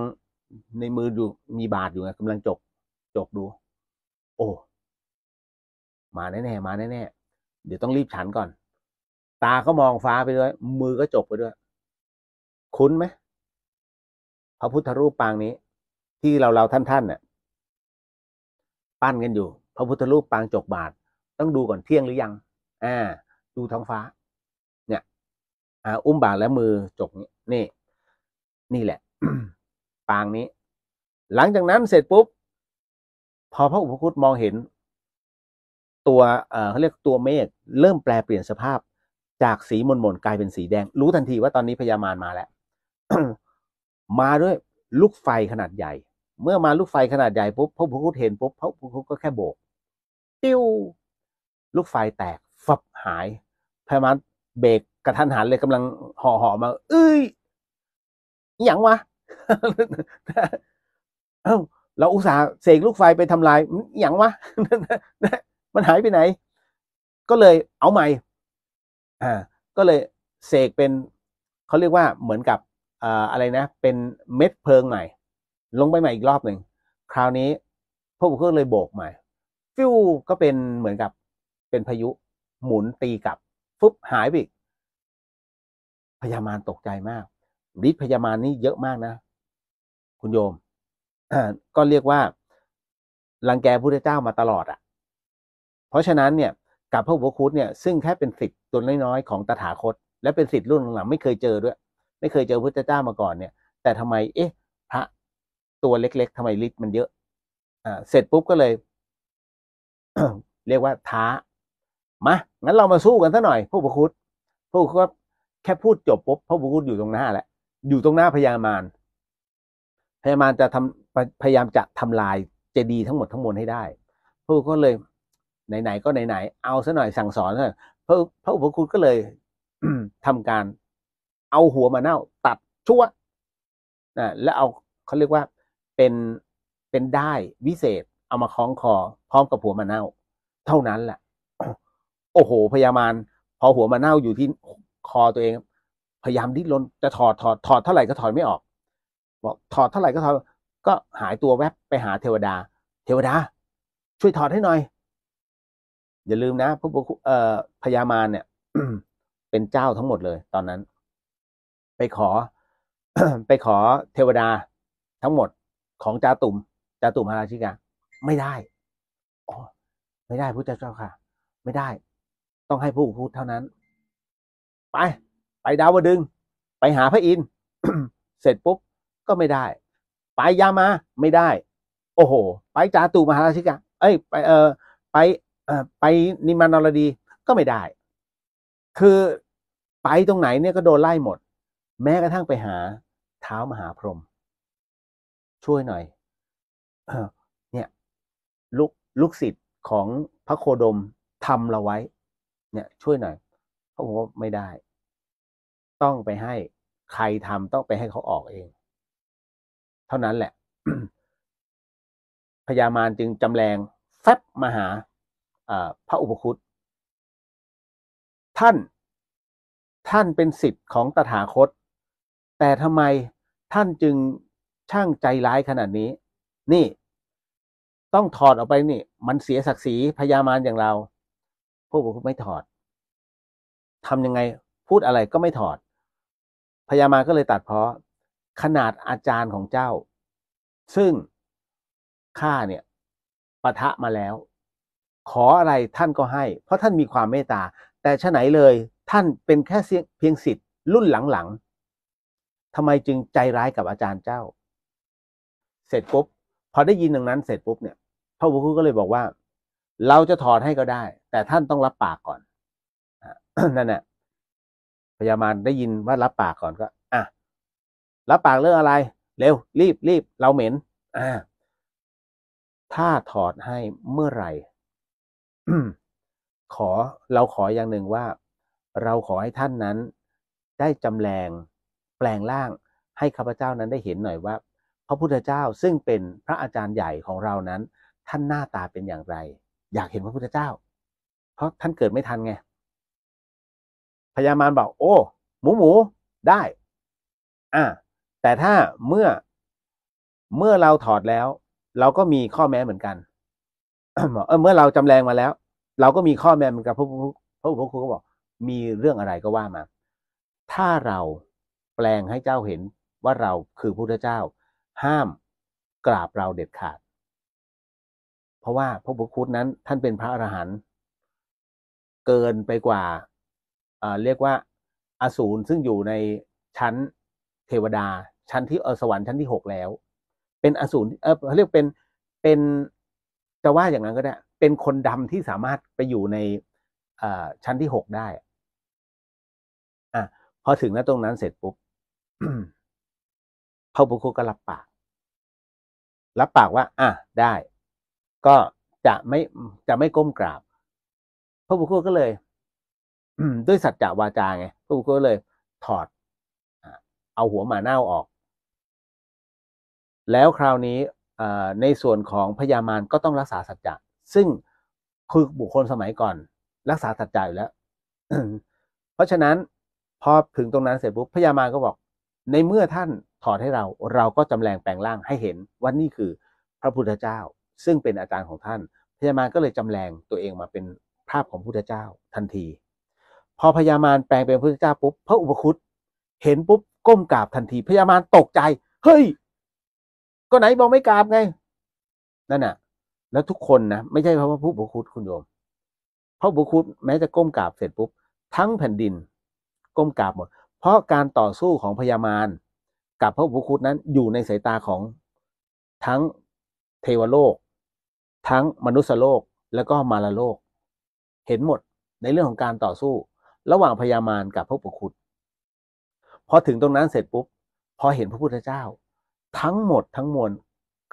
Speaker 2: ในมืออยู่มีบาดอยู่ไงกำลังจกจกดู โอ้มาแน่ ๆ มา แน่ๆ เดี๋ยวต้องรีบฉันก่อน ตาก็มองฟ้าไป ด้วย มือก็จบไปด้วย คุ้นไหมพระพุทธรูปปางนี้ ที่เราเราท่านท่านเนี่ยปั้นกัน อยู่พระพุทธรูปปาง จก บาท ต้องดูก่อนเที่ยงหรือยัง อ่า ดูท้องฟ้า เนี่ย อ่า อุ้มบาทและ มือจก นี่ นี่แหละปางนี้ หลังจากนั้นเสร็จปุ๊บพอพระอุปคุตมองเห็นตัวเขาเรียกตัวเมฆ เริ่มแปลเปลี่ยนสภาพ จากสีมหมนกลายเป็นสีแดง รู้ทันทีว่าตอนนี้พญามารมาแล้ว มาด้วยลูกไฟขนาดใหญ่ เมื่อมาลูกไฟขนาดใหญ่ปุ๊บพระพุทธเห็นปุ๊บพระพุทธก็แค่โบกติ้วลูกไฟแตกฝับหายพญามารเบรกกระทันหันเลยกำลังห่อห่อมาเอ้ย อย่างวะ เอ้า เราอุตส่าห์เสกลูกไฟไปทำลายอย่างวะมันหายไปไหนก็เลยเอาใหม่อ่าก็เลยเสกเป็นเขาเรียกว่าเหมือนกับอะไรนะ เป็นเม็ดเพลิงใหม่ ลงไปใหม่อีกรอบหนึ่งคราวนี้พวกผมก็เลยโบกใหม่ ฟิวก็เป็นเหมือนกับเป็นพายุ หมุนตีกลับ ฟุบหายไปอีกพญามารตกใจมากฤทธิ์พญามารนี่เยอะมากนะคุณโยมก็เรียกว่ารังแกพทธเจ้ามาตลอดอะเพราะฉะนั้นเนี่ย กับพระอุปคุตเนี่ย ซึ่งแค่เป็นสิทธิ์ตัวน้อยๆของตถาคต และเป็นสิทธิ์รุ่นหลังไม่เคยเจอด้วย ไม่เคยเจอพระเจ้ามาก่อนเนี่ยแต่ทำไมเอ๊ะพระ ตัวเล็กๆทำไมฤทธิ์มันเยอะ อ่าเสร็จปุ๊บก็เลยเรียกว่าท้า มา งั้นเรามาสู้กันซะหน่อยพระอุปคุตพระอุปคุตแค่พูดจบปุ๊บพระอุปคุตอยู่ตรงหน้าแหละอยู่ตรงหน้าพญามารพญามารจะทำพยายามจะทำลายเจดีย์ทั้งหมดทั้งมวลให้ได้พระอุปคุตเลยไหนๆก็ไหนๆเอาซะหน่อยสั่งสอนเะ่อพระพระอุปคุณก็เลยทำการเอาหัวมาเน่าตัดชั่วนะแล้วเอาเขาเรียกว่าเป็นเป็นได้วิเศษเอามาคล้องคอพร้อมกับหัวมาเน่าเท่านั้นแหละโอ้โห พยามารพอหัวมาเน่าอยู่ที่คอตัวเอง พยายามดิ้นรนจะถอดถอดถอดเท่าไหร่ก็ถอดไม่ออก บอกถอดเท่าไหร่ก็ถอดก็หายตัวแวบไปหาเทวดา เทวดา ช่วยถอดให้หน่อยอย่าลืมนะผู้อพญามารเนี่ยเป็นเจ้าทั้งหมดเลย ตอนนั้น ไปขอไปขอเทวดาทั้งหมดของจาตุมจาตุมาราชิกาไม่ได้อไม่ได้พุทธเจ้าค่ะ ไม่ได้ ต้องให้ผู้พูดเท่านั้น ไป ไปดาวดึง ไปหาพระอินท์เสร็จปุ๊บก็ไม่ได้ ไปยามาไม่ได้ โอ้โห ไปจาตุมหาราชิกาเอ้ย ไป เออไปไปนิมานรดีก็ไม่ได้ คือไปตรงไหนเนี่ยก็โดนไล่หมด แม้กระทั่งไปหาเท้ามหาพรหมช่วยหน่อย เนี่ยลูกลูกศิษย์ของพระโคดมทำเราไว้ เนี่ย ช่วยหน่อยเขาบอกว่าไม่ได้ ต้องไปให้ใครทำต้องไปให้เขาออกเอง
Speaker 1: เท่านั้นแหละพญามารจึงจำแรงแฟบมาหาพระอุปคุต ท่าน
Speaker 2: ท่านเป็นสิทธิ์ของตถาคต แต่ทำไมท่านจึงช่างใจร้ายขนาดนี้ นี่ต้องถอดออกไปนี่มันเสียศักดิ์ศรีพยามารอย่างเรา พวกผมไม่ถอด ทำยังไงพูดอะไรก็ไม่ถอด พยามาก็เลยตัดเพาะขนาดอาจารย์ของเจ้า ซึ่งข้าเนี่ยปะทะมาแล้วขออะไรท่านก็ให้ เพราะท่านมีความเมตตาแต่ชะไหนเลย ท่านเป็นแค่เพียงสิทธิ์รุ่นหลังๆทำไมจึงใจร้ายกับอาจารย์เจ้า เสร็จปุ๊บพอได้ยินดังนั้นเสร็จปุ๊บเนี่ยพระบุคคลก็เลยบอกว่า เราจะถอดให้ก็ได้ แต่ท่านต้องรับปากก่อนนั่นแหละพญามารได้ยินว่ารับปากก่อนก็อ่ะรับปากเรื่องอะไรเร็วรีบรีบเราเหม็นอ่าถ้าถอดให้เมื่อไหร่ขอเราขออย่างหนึ่งว่าเราขอให้ท่านนั้น ได้จำแรงแปลงร่างให้ข้าพเจ้านั้นได้เห็นหน่อยว่าพระพุทธเจ้าซึ่งเป็นพระอาจารย์ใหญ่ของเรานั้น ท่านหน้าตาเป็นอย่างไร อยากเห็นพระพุทธเจ้า เพราะท่านเกิดไม่ทันไงพญามารบอก โอ้ หมูหมูได้ อ่า แต่ถ้าเมื่อเมื่อเราถอดแล้ว เราก็มีข้อแม้เหมือนกันเมื่อเราจำแรงมาแล้ว เราก็มีข้อแม้เหมือนกับพระพระพุธคุก็บอกมีเรื่องอะไรก็ว่ามา ถ้าเราแปลงให้เจ้าเห็นว่าเราคือพระเจ้า ห้ามกราบเราเด็ดขาด เพราะว่าพระพุคุณนั้น ท่านเป็นพระอรหันต์เกินไปกว่าเรียกว่าอาสูรซึ่งอยู่ในชั้นเทวดาชั้นที่สวรรค์ชั้นที่หกแล้ว เป็นอสูรเออเขาเรียกเป็นเป็นจะว่าอย่างนั้นก็ได้ เป็นคนดำที่สามารถไปอยู่ในชั้นที่หกได้
Speaker 1: อ่ะพอถึงแล้วตรงนั้นเสร็จปุ๊บพระบุคคลก็รับปาก รับปากว่า อ่ะได้ ก็
Speaker 2: จะไม่จะไม่ก้มกราบพระบุคคลก็เลย ด้วยสัจจะวาจาไงพระบุคคลก็เลยถอดเอาหัวหมาเน่าออก แล้วคราวนี้ในส่วนของพญามารก็ต้องรักษาสัจจะซึ่งคือบุคคลสมัยก่อนรักษาสัจจะอยู่แล้วเพราะฉะนั้นพอถึงตรงนั้นเสร็จปุ๊บพญามารก็บอก ในเมื่อท่านถอดให้เราเราก็จำแรงแปลงร่างให้เห็นว่านี่คือพระพุทธเจ้า ซึ่งเป็นอาจารย์ของท่านพญามารก็เลยจำแรงตัวเองมาเป็นภาพของพุทธเจ้าทันทีพอพญามารแปลงเป็นพระพุทธเจ้าปุ๊บ พระอุปคุตเห็นปุ๊บก้มกราบทันทีพญามารตกใจ เฮ้ยก็ไหนบอกไม่กราบไงนั่นน่ะ แล้วทุกคน นะ ไม่ใช่เพราะว่าผู้บุคุตคุณโยมพระบุคุตแม้จะก้มกราบเสร็จปุ๊บ ทั้งแผ่นดิน ก้มกราบหมด เพราะการต่อสู้ของพญามารกับพระบุคุตนั้นอยู่ในสายตาของทั้งเทวโลก ทั้งมนุษยโลกแล้วก็มารโลก เห็นหมดในเรื่องของการต่อสู้ ระหว่างพญามารกับพระบุคุตพอถึงตรงนั้นเสร็จปุ๊บพอเห็นพระพุทธเจ้าทั้งหมดทั้งมวล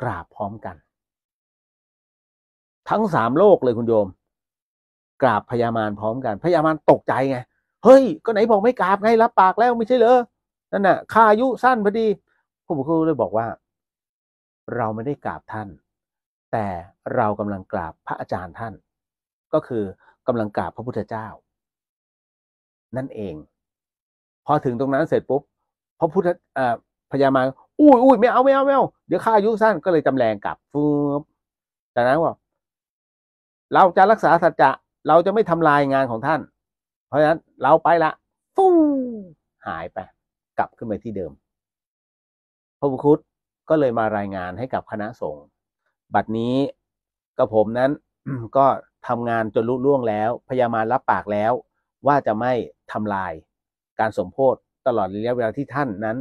Speaker 2: กราบพร้อมกัน ทั้งสามโลกเลยคุณโยม กราบพญามารพร้อมกันพญามารตกใจไงเฮ้ย ก็ไหนบอกไม่กราบไงรับปากแล้ว ไม่ใช่เหรอนั่นน่ะข้าอายุสั้นพอดีผระบกคคลเลยบอกว่า เราไม่ได้กราบท่าน แต่เรากำลังกราบพระอาจารย์ท่าน ก็คือกำลังกราบพระพุทธเจ้า นั่นเอง พอถึงตรงนั้นเสร็จปุ๊บพระพุทธพญามาอุ้ยอุ้ยไม่เอาไม่เอาไม่เอาเดี๋ยวข้าอายุสั้นก็เลยจำแรงกลับฟืบจากนั้นว่าเราจะรักษาสัจจะเราจะไม่ทำลายงานของท่าน เพราะฉะนั้นเราไปละฟูหายไปกลับขึ้นไปที่เดิม พระบุคุตก็เลยมารายงานให้กับคณะสงฆ์บัดนี้กระผมนั้นก็ทำงานจนลุล่วงแล้ว พยามารับปากแล้ว ว่าจะไม่ทำลาย การสมโพธตลอดระยะเวลาที่ท่านนั้น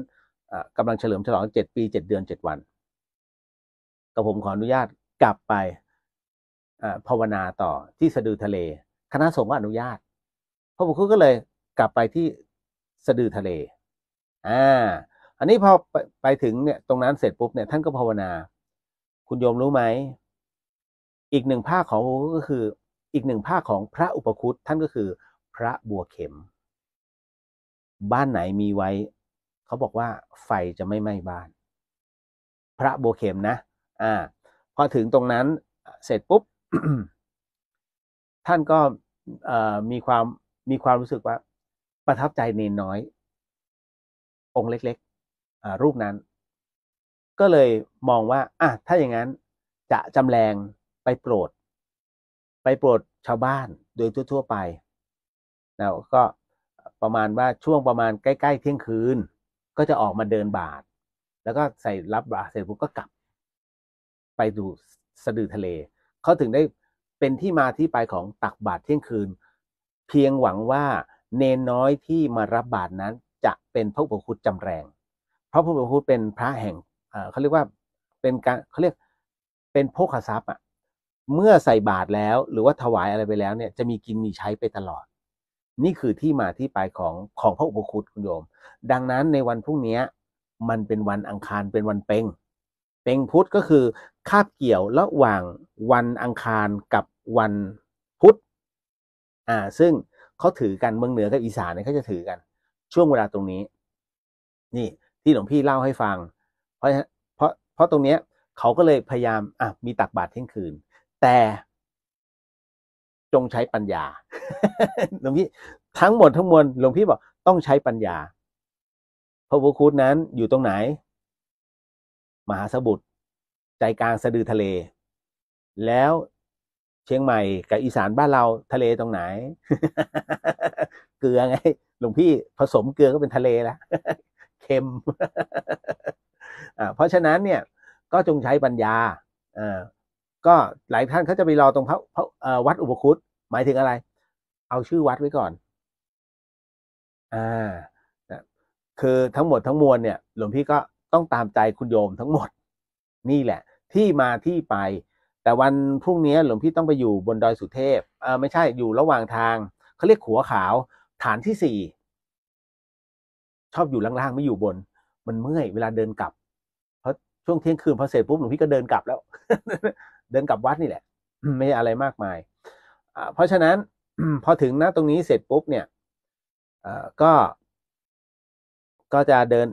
Speaker 2: กำลังเฉลิมฉลองเจ็ดปีเจ็ดเดือนเจ็ดวันก็ผมขออนุญาตกลับไปภาวนาต่อที่สะดือทะเล คณะสงฆ์ก็อนุญาตพระบุคคลก็เลยกลับไปที่สะดือทะเลอ่าอันนี้พอไปไปถึงเนี่ยตรงนั้นเสร็จปุ๊บเนี่ยท่านก็ภาวนา คุณโยมรู้ไหม อีกหนึ่งภาคของก็คืออีกหนึ่งภาคของพระอุปคุตท่านก็คือพระบัวเข็ม บ้านไหนมีไว้เขาบอกว่าไฟจะไม่ไหม้บ้าน พระโบเข็มนะ อ่า พอถึงตรงนั้นเสร็จปุ๊บ ท่านก็มีความ มีความรู้สึกว่า ประทับใจเนนน้อย องค์เล็กๆรูปนั้น ก็เลยมองว่า อ่ะ ถ้าอย่างนั้นจะจำแรงไปโปรด ไปโปรดชาวบ้านโดยทั่ว ๆ ไป แล้วก็ประมาณว่าช่วงประมาณใกล้ ๆ เที่ยงคืนก็จะออกมาเดินบาทแล้วก็ใส่รับบาเสร็จปุ๊บก็กลับ ไปดูสะดือทะเลเขาถึงได้เป็นที่มาที่ไปของตักบาทเที่ยงคืน เพียงหวังว่าเนนน้อยที่มารับบาทนั้น จะเป็นพระบุปคุตจำแรงเพราะพระบุปคุเป็นพระแห่งเขาเรียกว่าเป็นการเขาเรียกเป็นโภคทรัพย์อ่ะเมื่อใส่บาตรแล้วหรือว่าถวายอะไรไปแล้วเนี่ย จะมีกินมีใช้ไปตลอดนี่คือที่มาที่ไปของของพระอุปคุตคุณโยม ดังนั้นในวันพรุ่งนี้มันเป็นวันอังคารเป็นวันเปงเปงพุธก็คือคาบเกี่ยวระหว่างวันอังคารกับวันพุธ อ่า ซึ่งเขาถือกันเมืองเหนือกับอีสานเนี่ยเขาจะถือกัน ช่วงเวลาตรงนี้ นี่ที่หลวงพี่เล่าให้ฟัง เพราะเพราะเพราะตรงเนี้ยเขาก็เลยพยายามอ่ะ มีตักบาตรเที่ยงคืน แต่ จงใช้ปัญญาหลวงพี่ทั้งหมดทั้งมวลหลวงพี่บอกต้องใช้ปัญญาพระพุทธคุณนั้นอยู่ตรงไหน มหาสมุทรใจกลางสะดือทะเล แล้วเชียงใหม่กับอีสานบ้านเราทะเลตรงไหน เกลือไงหลวงพี่ผสมเกลือก็เป็นทะเลแล้วเค็มเพราะฉะนั้นเนี่ย ก็จงใช้ปัญญาาก็หลายท่านเขาจะไปรอ ตรงพระพระวัดอุปคุตหมายถึงอะไรเอาชื่อวัดไว้ก่อน อ่า คือทั้งหมดทั้งมวลเนี่ย หลวงพี่ก็ต้องตามใจคุณโยมทั้งหมด นี่แหละ ที่มาที่ไป แต่วันพรุ่งนี้หลวงพี่ต้องไปอยู่บนดอยสุเทพอ่าไม่ใช่ อยู่ระหว่างทาง เขาเรียกขัวขาว ฐานที่สี่ ชอบอยู่ล่างๆไม่อยู่บน มันเมื่อยเวลาเดินกลับ เพราะช่วงเที่ยงคืนพอเสร็จปุ๊บหลวงพี่ก็เดินกลับแล้ว เดินกลับวัดนี่แหละ ไม่อะไรมากมายเพราะฉะนั้นพอถึงนะตรงนี้เสร็จปุ๊บเนี่ย ก็ ก็จะเดิน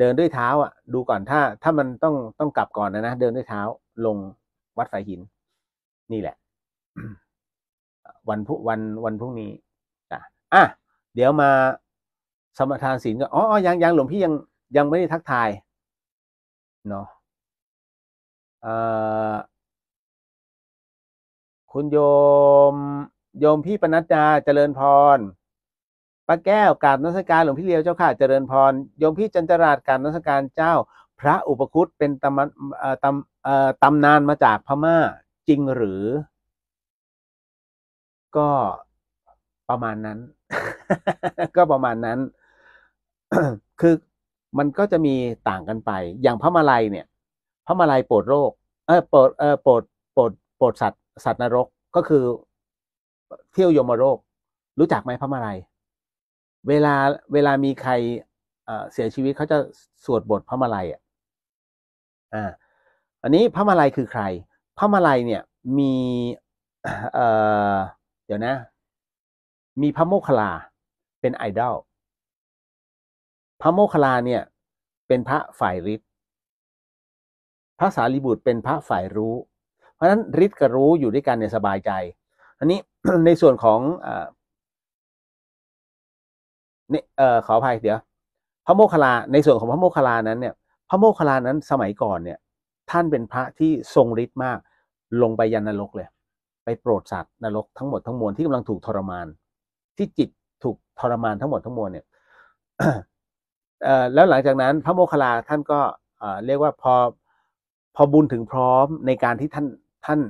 Speaker 2: เดินด้วยเท้า อ่ะ ดูก่อนถ้า ถ้ามันต้องต้องกลับก่อนนะนะเดินด้วยเท้าลงวัดสายหิน นี่แหละ วันพุวันวันพรุ่งนี้อ่ะอ่ะเดี๋ยว
Speaker 1: มาสมทานศีลก็อ๋อยังยังหลวงพี่ยังยังไม่ได้ทักทายเนาะคุณโยมโยมพี่ปนัดดาเจริญพรป้
Speaker 2: าแก้วกาบนัสการหลวงพี่เลียวเจ้าค่ะเจริญพรโยมพี่จันจราดกาบนัสการเจ้าพระอุปคุตเป็นตำตำตำนานมาจากพม่าจริงหรือ ก็ประมาณนั้น ก็ประมาณนั้นคือมันก็จะมีต่างกันไป อย่างพระมาลัยเนี่ยพระมาลัยโปรดโรคเออโปรดเออโปรดโปรดโปรดสัตว์สัตว์นรกก็คือเที่ยวยมโรครู้จักไหมพระมาลัยเวลาเวลามีใครเสียชีวิตเขาจะสวดบทพระมาลัยอ่ะอันนี้พระมาลัยคือใคร พระมาลัยเนี่ยมีเอเดี๋ยวนะ มีพระโมคคลาเป็นไอดอลพระโมคคลาเนี่ย เป็นพระฝ่ายฤทธิ์พระสารีบุตรเป็นพระฝ่ายรู้ เพราะฉะนั้นฤทธิ์กับรู้อยู่ด้วยกันเนี่ยสบายใจอันนี้ในส่วนของอนี่เออขออภัยเดี๋ยว พระโมคคัลลาในส่วนของพระโมคคัลลานั้นเนี่ย พระโมคคัลลานั้นสมัยก่อนเนี่ย ท่านเป็นพระที่ทรงฤทธิ์มาก ลงไปยันนรกเลยไปโปรดสัตว์นรกทั้งหมดทั้งมวลที่กำลังถูกทรมาน ที่จิตถูกทรมานทั้งหมดทั้งมวลเนี่ยแล้วหลังจากนั้น พระโมคคัลลาท่านก็เรียกว่าพอพอบุญถึงพร้อมในการที่ท่านท่าน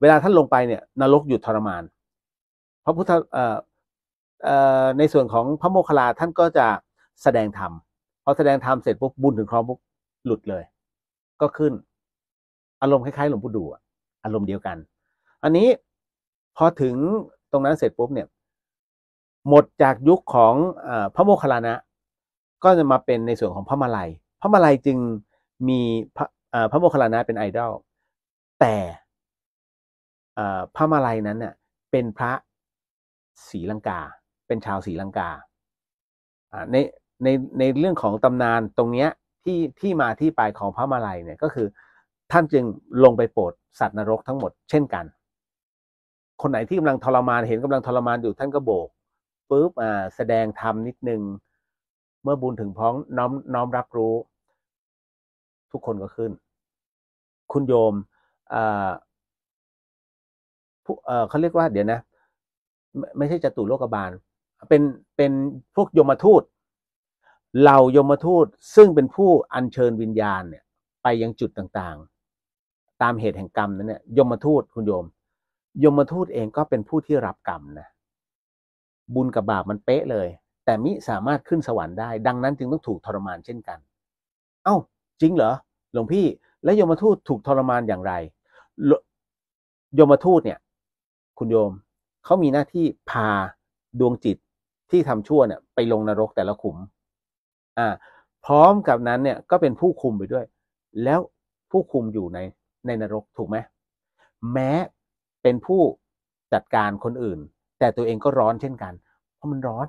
Speaker 2: เวลาท่านลงไปเนี่ยนรกหยุดทรมานพระพุทธในส่วนของพระโมคคัลลาท่านก็จะแสดงธรรมพอแสดงธรรมเสร็จปุ๊บบุญถึงครองปุ๊บหลุดเลย ก็ขึ้นอารมณ์คล้ายๆ หลวงปู่ดูอารมณ์เดียวกัน อันนี้พอถึงตรงนั้นเสร็จปุ๊บเนี่ย หมดจากยุคของอพระโมคคัลลานะ ก็จะมาเป็นในส่วนของพระมาลัยพระมาลัยจึงมีพระพระโมคคัลลานะเป็นไอดอลแต่พระมาลัยนั้นน่ะเป็นพระศรีลังกา เป็นชาวศรีลังกาในในในเรื่องของตำนานตรงเนี้ยที่ที่มาที่ไปของพระมาลัยเนี่ยก็คือท่านจึงลงไปโปรดสัตว์นรกทั้งหมดเช่นกันคนไหนที่กำลังทรมานเห็นกำลังทรมานอยู่ ท่านก็โบกปุ๊บอ่าแสดงธรรมนิดนึงเมื่อบุญถึงพ้องน้อมน้อมรับรู้ ทุกคนก็ขึ้น คุณโยมอ่าเขาเรียกว่าเดี๋ยวนะ ไม่ใช่จตุโลกบาล เป็นเป็นพวก ยมทูตเหล่ายมทูตซึ่งเป็นผู้อัญเชิญวิญญาณเนี่ยไปยังจุดต่างๆ ตามเหตุแห่งกรรมนั้นเนี่ยยมทูตคุณโยม ยมทูตเองก็เป็นผู้ที่รับกรรมนะ บุญกับ บาปมันเป๊ะเลย แต่มิสามารถขึ้นสวรรค์ได้ ดังนั้นจึงต้องถูกทรมานเช่นกัน เอา้าจริงเหรอหลวงพี่และยมทูตถูกทรมานอย่างไร ยมทูตเนี่ยคุณโยมเขามีหน้าที่พา ดวงจิตที่ทำชั่วเนี่ยไปลงนรกแต่ละขุม อ่า พร้อมกับนั้นเนี่ย ก็เป็นผู้คุมไปด้วย แล้วผู้คุมอยู่ในในนรกถูกไหม แม้เป็นผู้จัดการคนอื่น แต่ตัวเองก็ร้อนเช่นกัน เพราะมันร้อน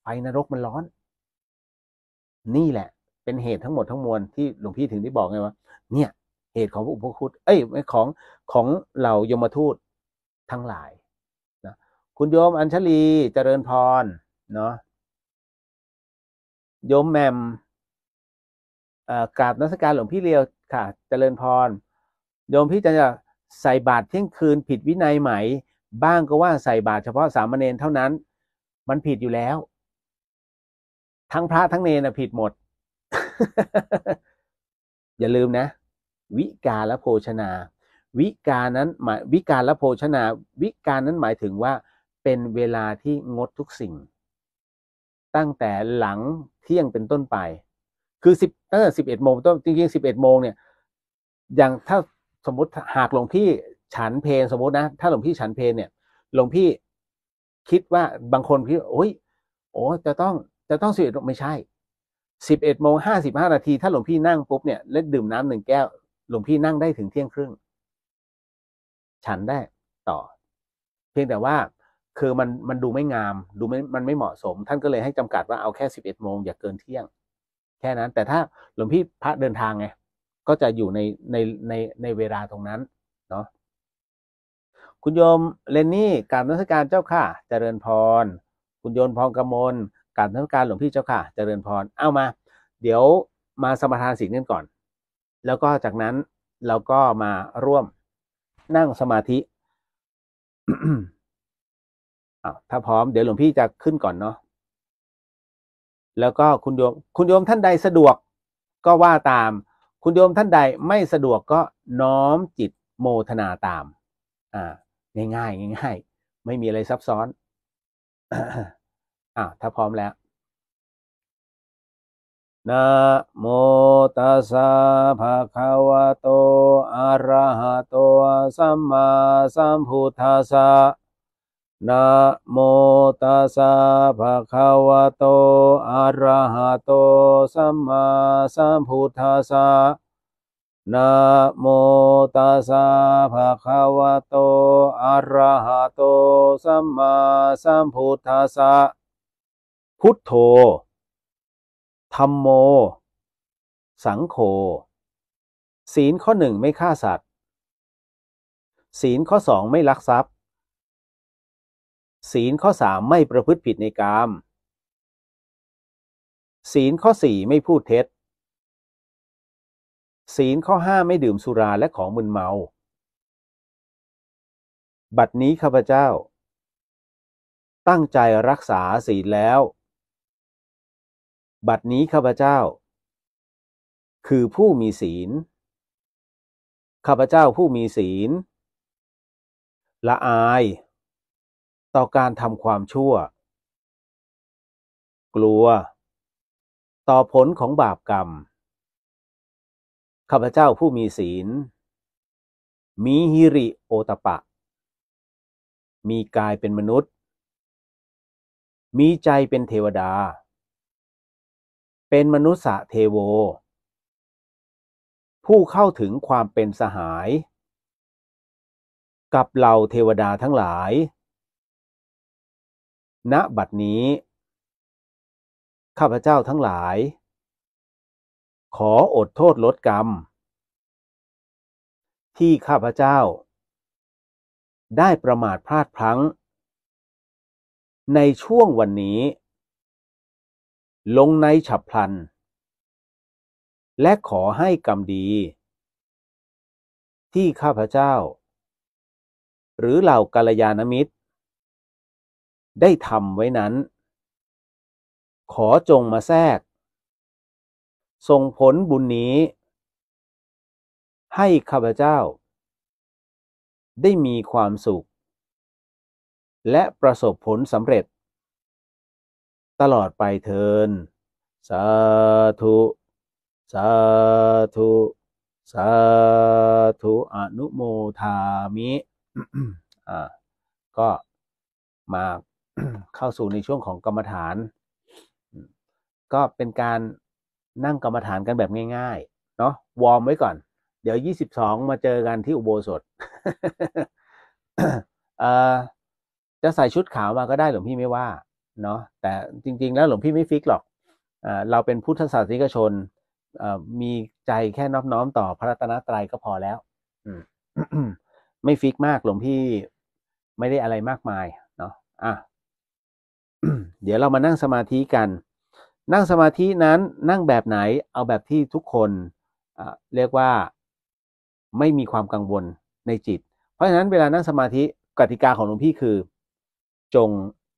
Speaker 2: ไฟนรกมันร้อน นี่แหละ เป็นเหตุทั้งหมดทั้งมวลที่หลวงพี่ถึงได้บอกไงว่า เนี่ย เหตุของพระอุปคุตเอ้ยของของเหล่ายมท
Speaker 1: ูตทั้งหลายนะคุณโยมอัญชลีเจริญพร เนาะโยมแมมกรา
Speaker 2: บนักการหลวงพี่เรียวค่ะ เจริญพร โยมพี่จะใส่บาตรเที่ยงคืนผิดวินัยไหม บ้างก็ว่าใส่บาตรเฉพาะสามเณรเท่านั้น มันผิดอยู่แล้ว ทั้งพระทั้งเนรนะผิดหมด อย่าลืมนะ วิกาและโภชนาวิกานั้นหมายวิการและโภชนาวิการนั้นหมายถึงว่าเป็นเวลาที่งดทุกสิ่ง ตั้งแต่หลังเที่ยงเป็นต้นไป คือสิบตั้งแต่สิบเอ็ดโมงต้นจริงๆสิบเอ็ดโมงเนี่ย อย่างถ้าสมมติหากหลวงพี่ฉันเพลสมมตินะ ถ้าหลวงพี่ฉันเพลเนี่ยหลวงพี่คิดว่าบางคนพี่โอ้ยโอ้จะต้องจะต้องสิบเอ็ดไม่ใช่สิบเอ็ดโมงห้าสิบห้านาทีถ้าหลวงพี่นั่งปุ๊บเนี่ย แล้วดื่มน้ำหนึ่งแก้วหลวงพี่นั่งได้ถึงเที่ยงครึ่งฉันได้ต่อ เพียงแต่ว่าคือมันมันดูไม่งาม ดูไม่มันไม่เหมาะสม ท่าน ก็เลย ให้จำกัดว่าเอาแค่สิบเอ็ดโมงอย่า เกินเที่ยง แค่นั้น แต่ถ้าหลวง พี่พระเดินทาง ไง ก็จะอยู่ในในในในเวลาตรงนั้นเนาะคุณโยมเลนนี่การนักการเจ้าค่ะ เจริญพร คุณโยนพรกมลการนักการหลวงพี่เจ้าค่ะ เจริญพรเอามา เดี๋ยวมาสมทานิีงนี้ก่อน แล้วก็จากนั้นเราก็มาร่วมนั่งสมาธิอ้าวถ้าพร้อมเดี๋ยวหลวงพี่จะขึ้นก่อนเนาะ แล้วก็คุณโยม คุณโยมท่านใดสะดวกก็ว่าตาม คุณโยมท่านใดไม่สะดวกก็น้อมจิตโมทนาตาม อ่า ง่ายง่ายง่ายไม่มีอะไรซับซ้อนอ้าวถ้าพร้อมแล้วนะโมตัสสะภะคะวะโตอะระหะโตสัมมาสัมพุทธัสสะนะโมตัสสะภะคะวะโตอะระหะโตสัมมาสัมพุทธัสสะนะโมตัสสะภะคะวะโตอะระหะโตสัมมาสัมพุทธัสสะ
Speaker 1: พุทโธธรรมโม สังโฆศีลข้อหนึ่งไม่ฆ่าสัตว์ ศีลข้อสองไม่ลักทรัพย์ ศีลข้อสามไม่ประพฤติผิดในกาม ศีลข้อสี่ไม่พูดเท็จ ศีลข้อห้าไม่ดื่มสุราและของมึนเมา บัดนี้ข้าพเจ้า ตั้งใจรักษาศีลแล้วบัดนี้ข้าพเจ้า คือผู้มีศีล ข้าพเจ้าผู้มีศีลละอาย ต่อการทำความชั่ว กลัว ต่อผลของบาปกรรม ข้าพเจ้าผู้มีศีลมีฮิริโอตปะ มีกายเป็นมนุษย์ มีใจเป็นเทวดาเป็นมนุษย์เทโว ผู้เข้าถึงความเป็นสหาย กับเหล่าเทวดาทั้งหลาย ณบัดนี้ ข้าพเจ้าทั้งหลาย ขออดโทษลดกรรม ที่ข้าพเจ้า ได้ประมาทพลาดพลั้ง ในช่วงวันนี้ลงในฉับพลัน และขอให้กรรมดี ที่ข้าพเจ้า
Speaker 2: หรือเหล่ากาลยานมิตร ได้ทำไว้นั้น
Speaker 1: ขอจงมาแทรกส่งผลบุญนี้ ให้ข้าพเจ้า ได้มีความสุข และประสบผลสำเร็จ
Speaker 2: ตลอดไปเทิน สาธุ สาธุ สาธุอนุโมทามิ อ่า ก็มาเข้าสู่ในช่วงของกรรมฐาน ก็เป็นการนั่งกรรมฐานกันแบบง่าย ๆ เนาะวอร์มไว้ก่อน เดี๋ยวยี่สิบสองมาเจอกันที่อุโบสถจะใส่ชุดขาวมาก็ได้หลวงพี่ไม่ว่าเนาะแต่จริงๆ แล้วหลวงพี่ไม่ฟิกหรอกเราเป็นพุทธศาสนิกชนมีใจแค่นอบน้อมต่อพระรัตนตรัยก็พอแล้วไม่ฟิกมากหลวงพี่ไม่ได้อะไรมากมาย เนาะอ่ะเดี๋ยวเรามานั่งสมาธิกัน นั่งสมาธินั้นนั่งแบบไหนเอาแบบที่ทุกคนเรียกว่าไม่มีความกังวลในจิต เพราะฉะนั้นเวลานั่งสมาธิกติกาของหลวงพี่คือจง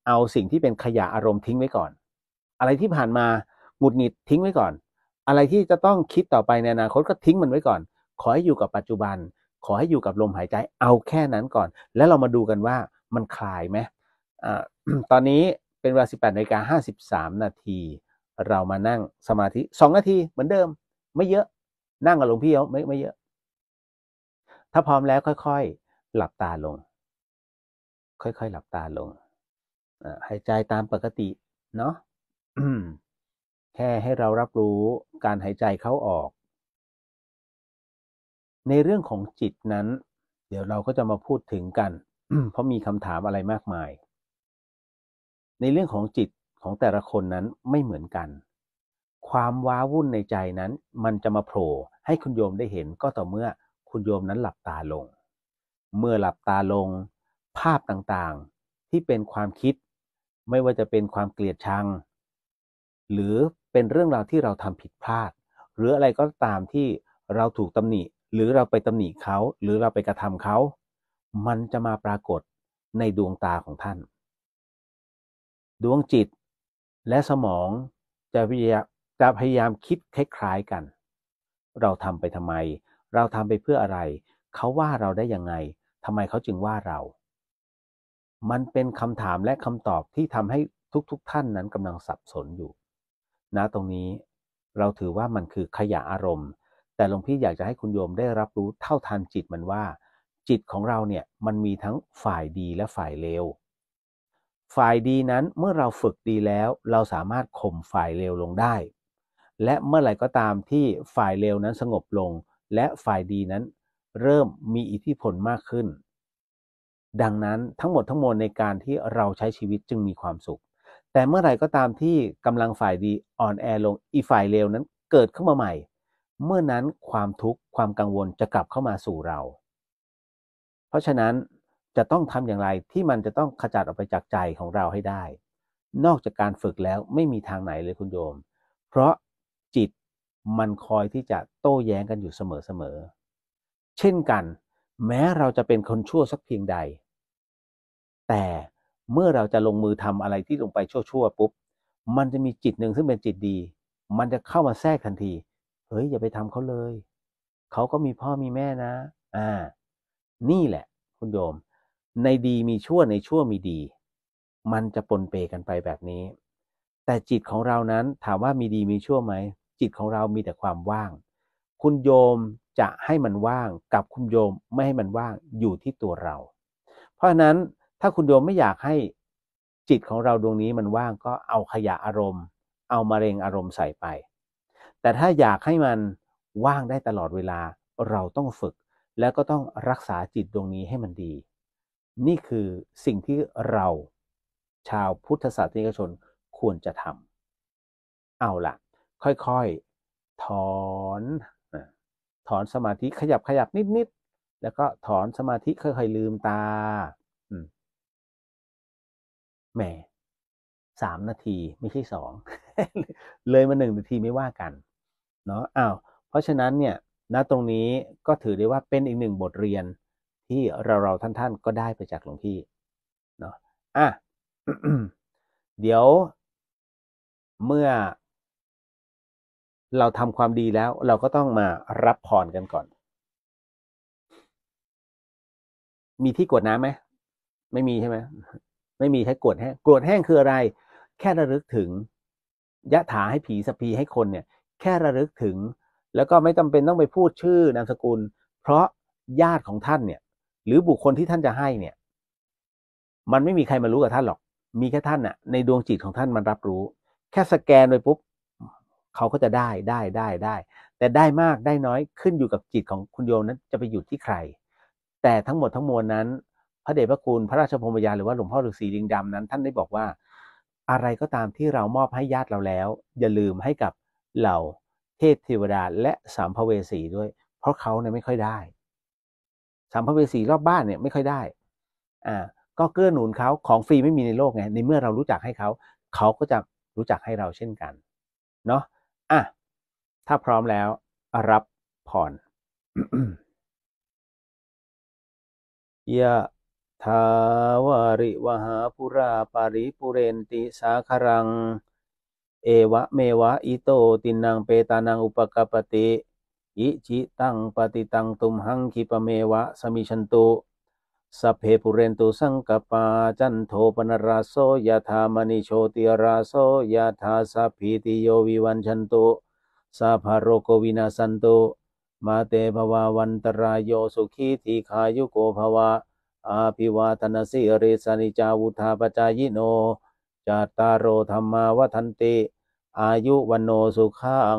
Speaker 2: เอาสิ่งที่เป็นขยะอารมณ์ทิ้งไว้ก่อน อะไรที่ผ่านมาหงุดหงิดทิ้งไว้ก่อน อะไรที่จะต้องคิดต่อไปในอนาคต ก็ทิ้งมันไว้ก่อน ขอให้อยู่กับปัจจุบัน ขอให้อยู่กับลมหายใจ เอาแค่นั้นก่อน แล้วเรามาดูกันว่ามันคลายไหมอตอนนี้เป็นเวลา 18นาฬิกา53 นาที เรามานั่งสมาธิ 2 นาทีเหมือนเดิม ไม่เยอะ นั่งกับหลวงพี่เอาไม่ไม่เยอะ ถ้าพร้อมแล้วค่อยๆ หลับตาลง ค่อยๆ หลับตาลงหายใจตามปกติ เนาะ แค่ให้เรารับรู้การหายใจเข้าออก ในเรื่องของจิตนั้น เดี๋ยวเราก็จะมาพูดถึงกันเพราะมีคำถามอะไรมากมาย ในเรื่องของจิตของแต่ละคนนั้นไม่เหมือนกัน ความว้าวุ่นในใจนั้น มันจะมาโผล่ ให้คุณโยมได้เห็นก็ต่อเมื่อ คุณโยมนั้นหลับตาลง เมื่อหลับตาลง ภาพต่างๆที่เป็นความคิดไม่ว่าจะเป็นความเกลียดชัง หรือเป็นเรื่องราวที่เราทำผิดพลาด หรืออะไรก็ตามที่เราถูกตำหนิ หรือเราไปตำหนิเขา หรือเราไปกระทำเขา มันจะมาปรากฏในดวงตาของท่าน ดวงจิตและสมองจะพยายามยายามคิดคล้ายๆกัน เราทำไปทำไม เราทำไปเพื่ออะไร เขาว่าเราได้ยังไง ทำไมเขาจึงว่าเรามันเป็นคำถามและคำตอบที่ทำให้ทุกๆทท่านนั้นกำลังสับสนอยู่นะตรงนี้เราถือว่ามันคือขยะอารมณ์ แต่หลวงพี่อยากจะให้คุณโยมได้รับรู้เท่าทันจิตมันว่า จิตของเราเนี่ยมันมีทั้งฝ่ายดีและฝ่ายเลวฝ่ายดีนั้นเมื่อเราฝึกดีแล้ว เราสามารถข่มฝ่ายเลวลงได้ และเมื่อไหร่ก็ตามที่ฝ่ายเลวนั้นสงบลง และฝ่ายดีนั้นเริ่มมีอิทธิพลมากขึ้นดังนั้นทั้งหมดทั้งมวลในการที่เราใช้ชีวิตจึงมีความสุข แต่เมื่อไหร่ก็ตามที่กำลังฝ่ายดีอ่อนแอลงอีฝ่ายเลวนั้น เกิดขึ้นมาใหม่ เมื่อนั้นความทุกข์ความกังวลจะกลับเข้ามาสู่เรา เพราะฉะนั้นจะต้องทำอย่างไรที่มันจะต้องขจัดออกไปจากใจของเราให้ได้ นอกจากการฝึกแล้วไม่มีทางไหนเลยคุณโยม เพราะจิตมันคอยที่จะโต้แย้งกันอยู่เสมอๆเช่นกันแม้เราจะเป็นคนชั่วสักเพียงใด แต่เมื่อเราจะลงมือทำอะไรที่ลงไปชั่วๆปุ๊บ มันจะมีจิตหนึ่งซึ่งเป็นจิตดี มันจะเข้ามาแทรกทันทีเฮ้ยอย่าไปทำเขาเลย เขาก็มีพ่อมีแม่นะ อ่า นี่แหละคุณโยม ในดีมีชั่วในชั่วมีดี มันจะปนเปกันไปแบบนี้ แต่จิตของเรานั้นถามว่ามีดีมีชั่วไหม จิตของเรามีแต่ความว่าง คุณโยมจะให้มันว่างกับคุณโยมไม่ให้มันว่างอยู่ที่ตัวเรา เพราะฉะนั้นถ้าคุณโยมไม่อยากให้จิตของเราดวงนี้มันว่างก็เอาขยะอารมณ์ เอามาเร็งอารมณ์ใส่ไป แต่ถ้าอยากให้มันว่างได้ตลอดเวลาเราต้องฝึก แล้วก็ต้องรักษาจิตดวงนี้ให้มันดี นี่คือสิ่งที่เราชาวพุทธศาสนิกชนควรจะทำเอาละค่อยๆถอนถอนสมาธิขยับขยับนิดๆ แล้วก็ถอนสมาธิค่อยๆลืมตาแหมสามนาทีไม่ใช่สองเลยมาหนึ่งนาทีไม่ว่ากัน เนาะอ้าวเพราะฉะนั้นเนี่ย ณตรงนี้ก็ถือได้ว่าเป็นอีกหนึ่งบทเรียนที่เราเราท่านท่านก็ได้ไปจากหลวงพี่เนาะอ่ะเดี๋ยว
Speaker 1: เมื่อเราทำความดีแล้ว เราก็ต้องมารับพรกันก่อน มีที่กวดน้
Speaker 2: ำไหม ไม่มี ใช่ไหม ไม่มีใช้กวดแห้งกวดแห้งคืออะไร แค่ระลึกถึง ยะถาให้ผีสพีให้คนเนี่ย แค่ระลึกถึง แล้วก็ไม่จำเป็นต้องไปพูดชื่อนามสกุล เพราะญาติของท่านเนี่ย หรือบุคคลที่ท่านจะให้เนี่ย มันไม่มีใครมารู้กับท่านหรอก มีแค่ท่านอะในดวงจิตของท่านมันรับรู้ แค่สแกนไปปุ๊บเขาก็จะได้ได้ได้ได้แต่ได้มากได้น้อยขึ้นอยู่กับจิตของคุณโยมนั้นจะไปอยู่ที่ใคร แต่ทั้งหมดทั้งมวลนั้น พระเดชพระคุณพระราชพรมยาหรือว่าหลวงพ่อฤาษีลิงดำนั้น ท่านได้บอกว่า อะไรก็ตามที่เรามอบให้ญาติเราแล้ว อย่าลืมให้กับเหล่าเทพเทวดาและสามภเวสีด้วย เพราะเขาเนี่ยไม่ค่อยได้ สามภเวสีรอบบ้านเนี่ยไม่ค่อยได้ อ่า ก็เกื้อหนุนเขาของฟรีไม่มีในโลกไงในเมื่อเรารู้จักให้เขาเขาก็จะรู้จักให้เราเช่นกัน
Speaker 1: เนาะอ่ะ ถ้าพร้อมแล้ว รับพรยะ
Speaker 2: ทาวาริวหาปุราปาริปุเรนติ สาครัง เอวะเมวะ อิโตตินังเปตานังอุปกปติอิจิตังปฏิตังตุมหังคิปเมวะ สมิชันตุสัพเพปุเรนตุสังกปาจันโทปนราโสยธามณิโชติราโสยธาสัพพิติโยวิวันชันตุสัพพโรโกวินาสันตุมาเตภวาวันตรายโยสุขีทีขายุโกภวะ อาภิวาทนสิริสนิจาวุธาปจายิโนจาตารโอธรรมาวันติอายุวันโนสุขัง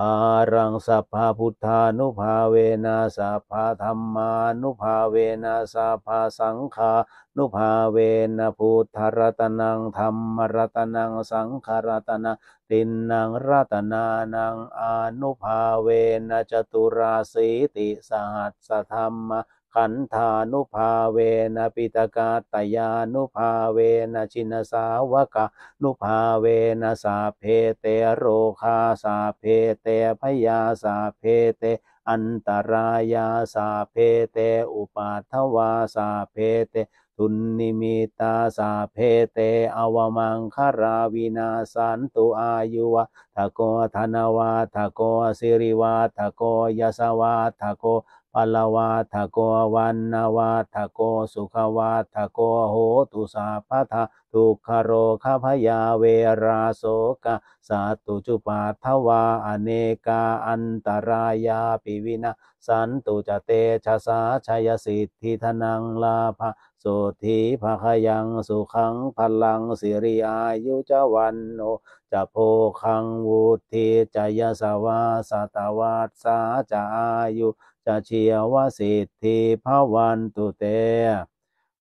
Speaker 2: ภารังสัพพพุทธานุภาเวนะสัพพธรรมานุภาเวนะสัพพสังฆานุภาเวนะพุทธรัตนังธรรมรัตนังสังขรัตนังตินนงรัตนานังอนุภาเวนะจตุราสีติสหัสธรรมะขันธานุภาเวนะปิตกาตยานุภาเวนะชินสาวกะ นุภาเวนะสาเพเต โรคาสาเพเต พยาสาเพเต อันตรายาสาเพเต อุปาทวาสาเพเต ทุนนิมิตาสาเพเตอวมังคาราวินาสันตุอายุวะทะโกธนวาทะโกสิริวาทะโกยสวาทะโกปลวาทโกวันนวาทโกสุขวาทโกโหตุสาพัททุกขโรคพยาเวราโสกะสาตุจุปาทวาอเนกาอันตรายาปิวินาสันตุจเตชะสาชยสิทธิธนังลาภสุธีภคยังสุขังพลังสิริอายุจวันโนจะโพคังวุธิจยสวาสตวัสสาจายุจะเชียวสิทธิภาวันตุเต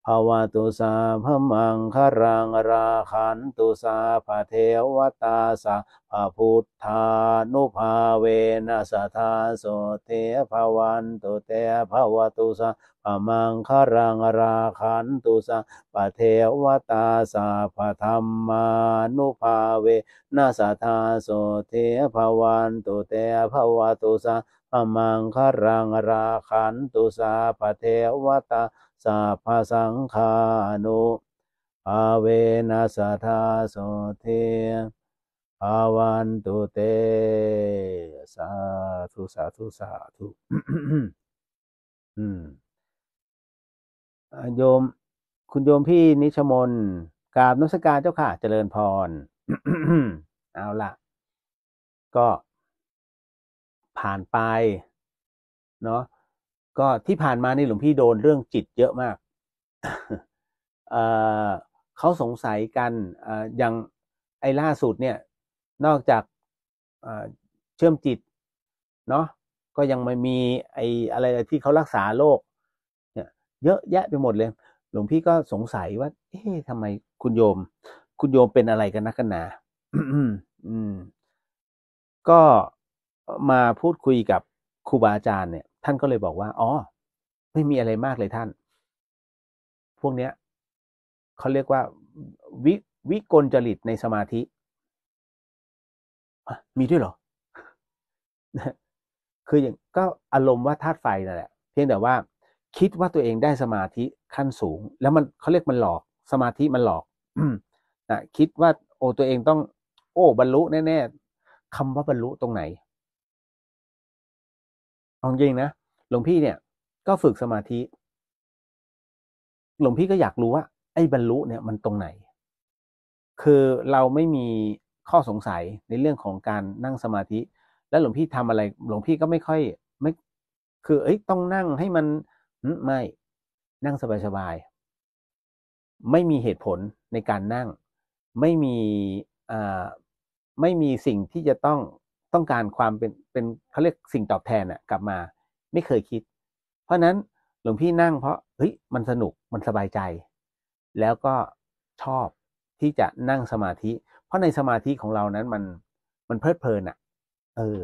Speaker 2: ภาวตุสาพมังคารังราขันตุสาพเทวตาสาะพุทธานุภาเวนัสทาโสเทภวันตุเตภาวตุสาพมังคารังราขันตุสาพเทวตาสาะธรรมานุภาเวนัสทาโสเทภวันตุเตภาวตุสาอมังคารังราขันตุสาปเทวตาสาพสังคานุอาเวนัสธาโสเทอาวันตุเตสาธุสา
Speaker 1: ธุสาธุ
Speaker 2: โยม คุณโยมพี่นิชมนกราบนสการเจ้าค่ะ เจริญพร เอาละก็ผ่านไป เนาะก็ที่ผ่านมานี่หลวงพี่โดนเรื่องจิตเยอะมากเออเขาสงสัยกันออย่างไอ้ล่าสุดเนี่ย นอกจากเชื่อมจิต เนาะก็ยังไม่มีไอ้อะไรที่เขารักษาโรคเนี่ย เยอะแยะไปหมดเลย หลวงพี่ก็สงสัยว่า เอ๊ะทำไมคุณโยม คุณโยมเป็นอะไรกันนักกันหนาอืม ก็มาพูดคุยกับครูบาอาจารย์เนี่ยท่านก็เลยบอกว่าอ๋อไม่มีอะไรมากเลยท่าน พวกเนี้ยเขาเรียกว่าวิวิกลจริตในสมาธิมีด้วยเหรอคืออย่างก็อารมณ์ว่าธาตุไฟนั่นแหละเพียงแต่ว่า คิดว่าตัวเองได้สมาธิขั้นสูง แล้วมันเขาเรียกมันหลอก สมาธิมันหลอกนะคิดว่า โอ้ตัวเอง
Speaker 1: ต้อง โอ้ บรรลุแน่ๆคำว่าบรรลุตรงไหนเอาจริงนะหลวงพี่เนี่ยก็ฝึกสมาธิ
Speaker 2: หลวงพี่ก็อยากรู้ว่า ไอ้บรรลุเนี่ย มันตรงไหน คือเราไม่มีข้อสงสัยในเรื่องของการนั่งสมาธิ และหลวงพี่ทำอะไร หลวงพี่ก็ไม่ค่อยไม่คือ เอ้ยต้องนั่งให้มัน ไม่นั่งสบายๆไม่มีเหตุผลในการนั่ง ไม่มีอ่าไม่มีสิ่งที่จะต้องต้องการความเป็นเป็นเขาเรียกสิ่งตอบแทนอะกลับมาไม่เคยคิด เพราะนั้นหลวงพี่นั่งเพราะเฮ้ยมันสนุกมันสบายใจแล้วก็ชอบที่จะนั่งสมาธิ เพราะในสมาธิของเรานั้นมันมันเพลิดเพลินอะเออ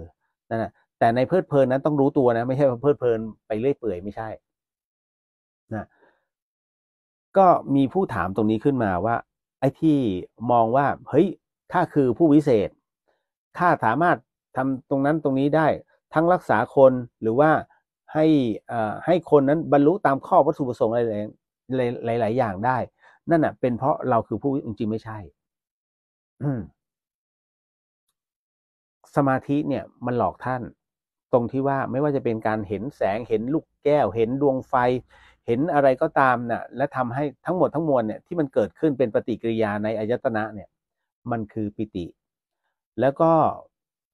Speaker 2: นั่นแหะแต่ในเพลิดเพลินนั้นต้องรู้ตัวนะ ไม่ใช่เพลิดเพลินไปเรื่อยเปื่อยไม่ใช่นะก็มีผู้ถามตรงนี้ขึ้นมาว่า ไอ้ที่มองว่าเฮ้ยข้าคือผู้วิเศษข้าสามารถทำตรงนั้นตรงนี้ได้ทั้งรักษาคนหรือว่าให้ให้คนนั้นบรรลุตามข้อวัตถุประสงค์หลายหลายอย่างได้ นั่นน่ะ เป็นเพราะเราคือผู้จริงไม่ใช่สมาธิเนี่ยมันหลอกท่าน ตรงที่ว่าไม่ว่าจะเป็นการเห็นแสงเห็นลูกแก้วเห็นดวงไฟ เห็นอะไรก็ตามนะ่ะ และทำให้ทั้งหมดทั้งมวลเนี่ยที่มันเกิดขึ้นเป็นปฏิกิริยาในอายตนะ เนี่ย มันคือปิติ แล้วก็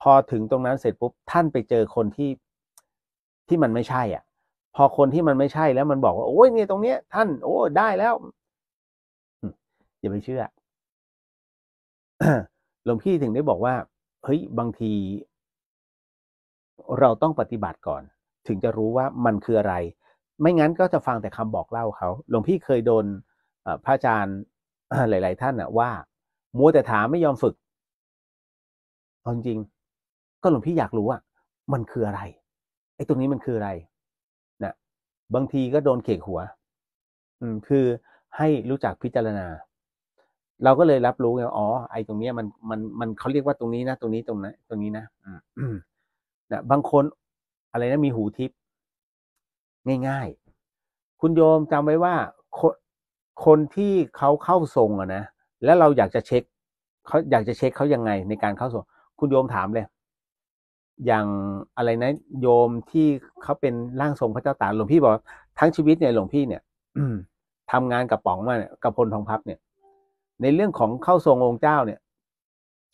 Speaker 2: พอถึงตรงนั้นเสร็จปุ๊บ ท่านไปเจอคนที่ที่มันไม่ใช่ อ่ะ พอคนที่มันไม่ใช่แล้วมันบอกว่าโอ้ยเนี่ยตรงเนี้ยท่าน โอ
Speaker 1: ้ได้แล้วอย่าไปเชื่อหลวงพี่ถึงได้บอกว่าเฮ้ยบางที เราต้องป
Speaker 2: ฏิบัติก่อน ถึงจะรู้ว่ามันคืออะไร ไม่งั้นก็จะฟังแต่คำบอกเล่าเขาหลวงพี่เคยโดนพระอาจารย์หลาย ๆ ท่านนะว่า มัวแต่ถามไม่ยอมฝึกจริงก็หลวงพี่อยากรู้ว่ามันคืออะไร ไอ้ตรงนี้มันคืออะไร นะบางทีก็โดนเขกหัว อืม คือให้รู้จักพิจารณา เราก็เลยรับรู้ไงอ๋อ ไอ้ตรงนี้มันมันมันเขาเรียกว่าตรงนี้นะตรงนี้ตรงนั้นตรงนี้นะอืมนะบางคนอะไรนะมีหูทิพย์ง่ายๆ คุณโยมจำไว้ว่าคนคนที่เขาเข้าทรงอะนะแล้วเราอยากจะเช็คเขาอยากจะเช็คเขายังไง ในการเข้าทรง คุณโยมถามเลยอย่างอะไรนะโยมที่เขาเป็นร่างทรงพระเจ้าตากหลวงพี่บอกทั้งชีวิตเนี่ยหลวงพี่เนี่ยทำงานกับป๋องมาเนี่ยกับพลทองพับเนี่ย ในเรื่องของเข้าทรงองค์เจ้าเนี่ย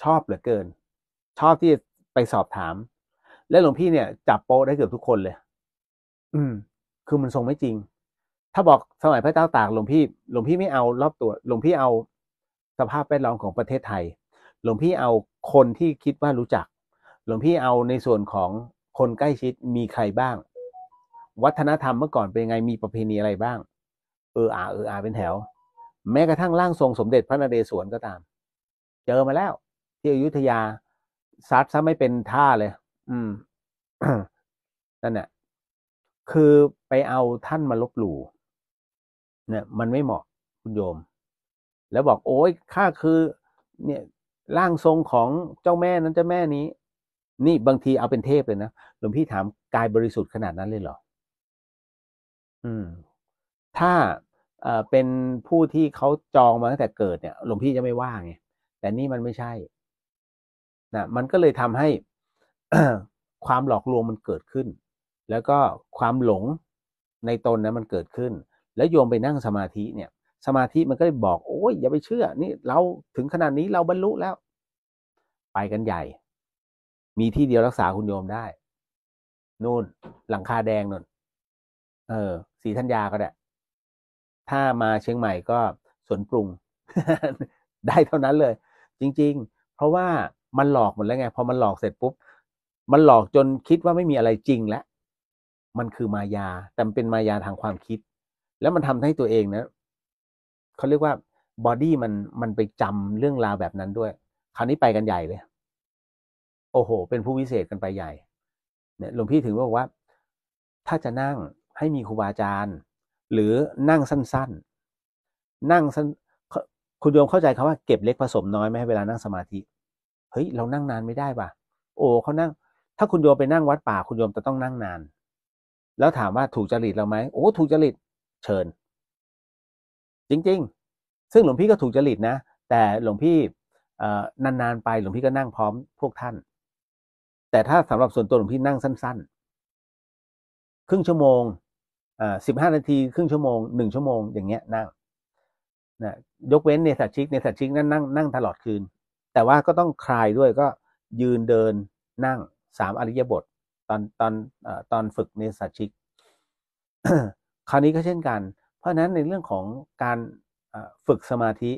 Speaker 2: ชอบเหลือเกิน ชอบที่ไปสอบถาม และหลวงพี่เนี่ยจับโป๊ได้เกือบทุกคนเลยอืม คือมันทรงไม่จริง ถ้าบอกสมัยพระเจ้าตากหลวงพี่หลวงพี่ไม่เอารอบตัวหลวงพี่เอา สภาพแวดล้อมของประเทศไทยหลวงพี่เอาคนที่คิดว่ารู้จักหลวงพี่เอาในส่วนของคนใกล้ชิดมีใครบ้าง วัฒนธรรมเมื่อก่อนเป็นไงมีประเพณีอะไรบ้างเอออาเอออาเป็นแถว แม้กระทั่งร่างทรงสมเด็จพระนเรศวรก็ตาม เจอมาแล้ว ที่อยุธยาซัดซะไม่เป็นท่าเลย อืมนั่นแหละคือไปเอาท่านมาลบหลู่เนี่ย มันไม่เหมาะคุณโยม แล้วบอกโอ้ยข้าคือ เนี่ยร่างทรงของเจ้าแม่นั้นเจ้าแม่นี้นี่บางทีเอาเป็นเทพเลยนะ หลวงพี่ถามกายบริสุทธิ์ขนาดนั้นเลยเหรอ อืม ถ้าเอ่อเป็นผู้ที่เขาจองมาตั้งแต่เกิดเนี่ย หลวงพี่จะไม่ว่าไง แต่นี่มันไม่ใช่นะมันก็เลยทำให้ ความหลอกลวงมันเกิดขึ้น แล้วก็ความหลงในตนนะมันเกิดขึ้น แล้วโยมไปนั่งสมาธิเนี่ย สมาธิมันก็เลยบอก โอ้ยอย่าไปเชื่อ นี่เราถึงขนาดนี้เราบรรลุแล้ว
Speaker 1: ไปกันใหญ่มีที่เดียวรักษาคุณโยมได้ นู่น หลังคาแดงนู่นเออ สีทัญญาก็ได้
Speaker 2: ถ้ามาเชียงใหม่ก็สวนปรุง ได้เท่านั้นเลย จริง ๆ เพราะว่ามันหลอกหมดแล้วไง พอมันหลอกเสร็จปุ๊บ มันหลอกจนคิดว่าไม่มีอะไรจริงแล้ว มันคือมายา แต่มันเป็นมายาทางความคิด แล้วมันทำให้ตัวเองนะเขาเรียกว่าบอดี้มันมันไปจำเรื่องราวแบบนั้นด้วย คราวนี้ไปกันใหญ่เลยโอ้โห เป็นผู้วิเศษกันไปใหญ่ เนี่ย หลวงพี่ถึงบอกว่า ถ้าจะนั่งให้มีครูบาอาจารย์ หรือนั่งสั้นๆ นั่งสั้น คุณโยมเข้าใจคาว่าเก็บเล็กผสมน้อยไหมเวลานั่งสมาธิ เฮ้ย เรานั่งนานไม่ได้ป่ะ โอ้เขานั่ง ถ้าคุณโยมไปนั่งวัดป่า คุณโยมจะต้องนั่งนาน แล้วถามว่าถูกจริตเราไหม โอ้ ถูกจริต เชิญ จริง ๆ ซึ่งหลวงพี่ก็ถูกจริตนะ แต่หลวงพี่นานๆ ไป หลวงพี่ก็นั่งพร้อมพวกท่านแต่ถ้าสำหรับส่วนตัวหลวงพี่นั่งสั้น ๆ ครึ่งชั่วโมงอ่าสิบห้านาทีครึ่งชั่วโมงหนึ่งชั่วโมงอย่างเงี้ยนั่งนะยกเว้นเนสัตชิกเนสัตชิกนั่นนั่งนั่งตลอดคืน แต่ว่าก็ต้องคลายด้วยก็ยืนเดินนั่งสามอริยบท ตอนตอนตอนฝึกเนสัตชิกคราวนี้ก็เช่นกัน เพราะนั้นในเรื่องของการฝึกสมาธิ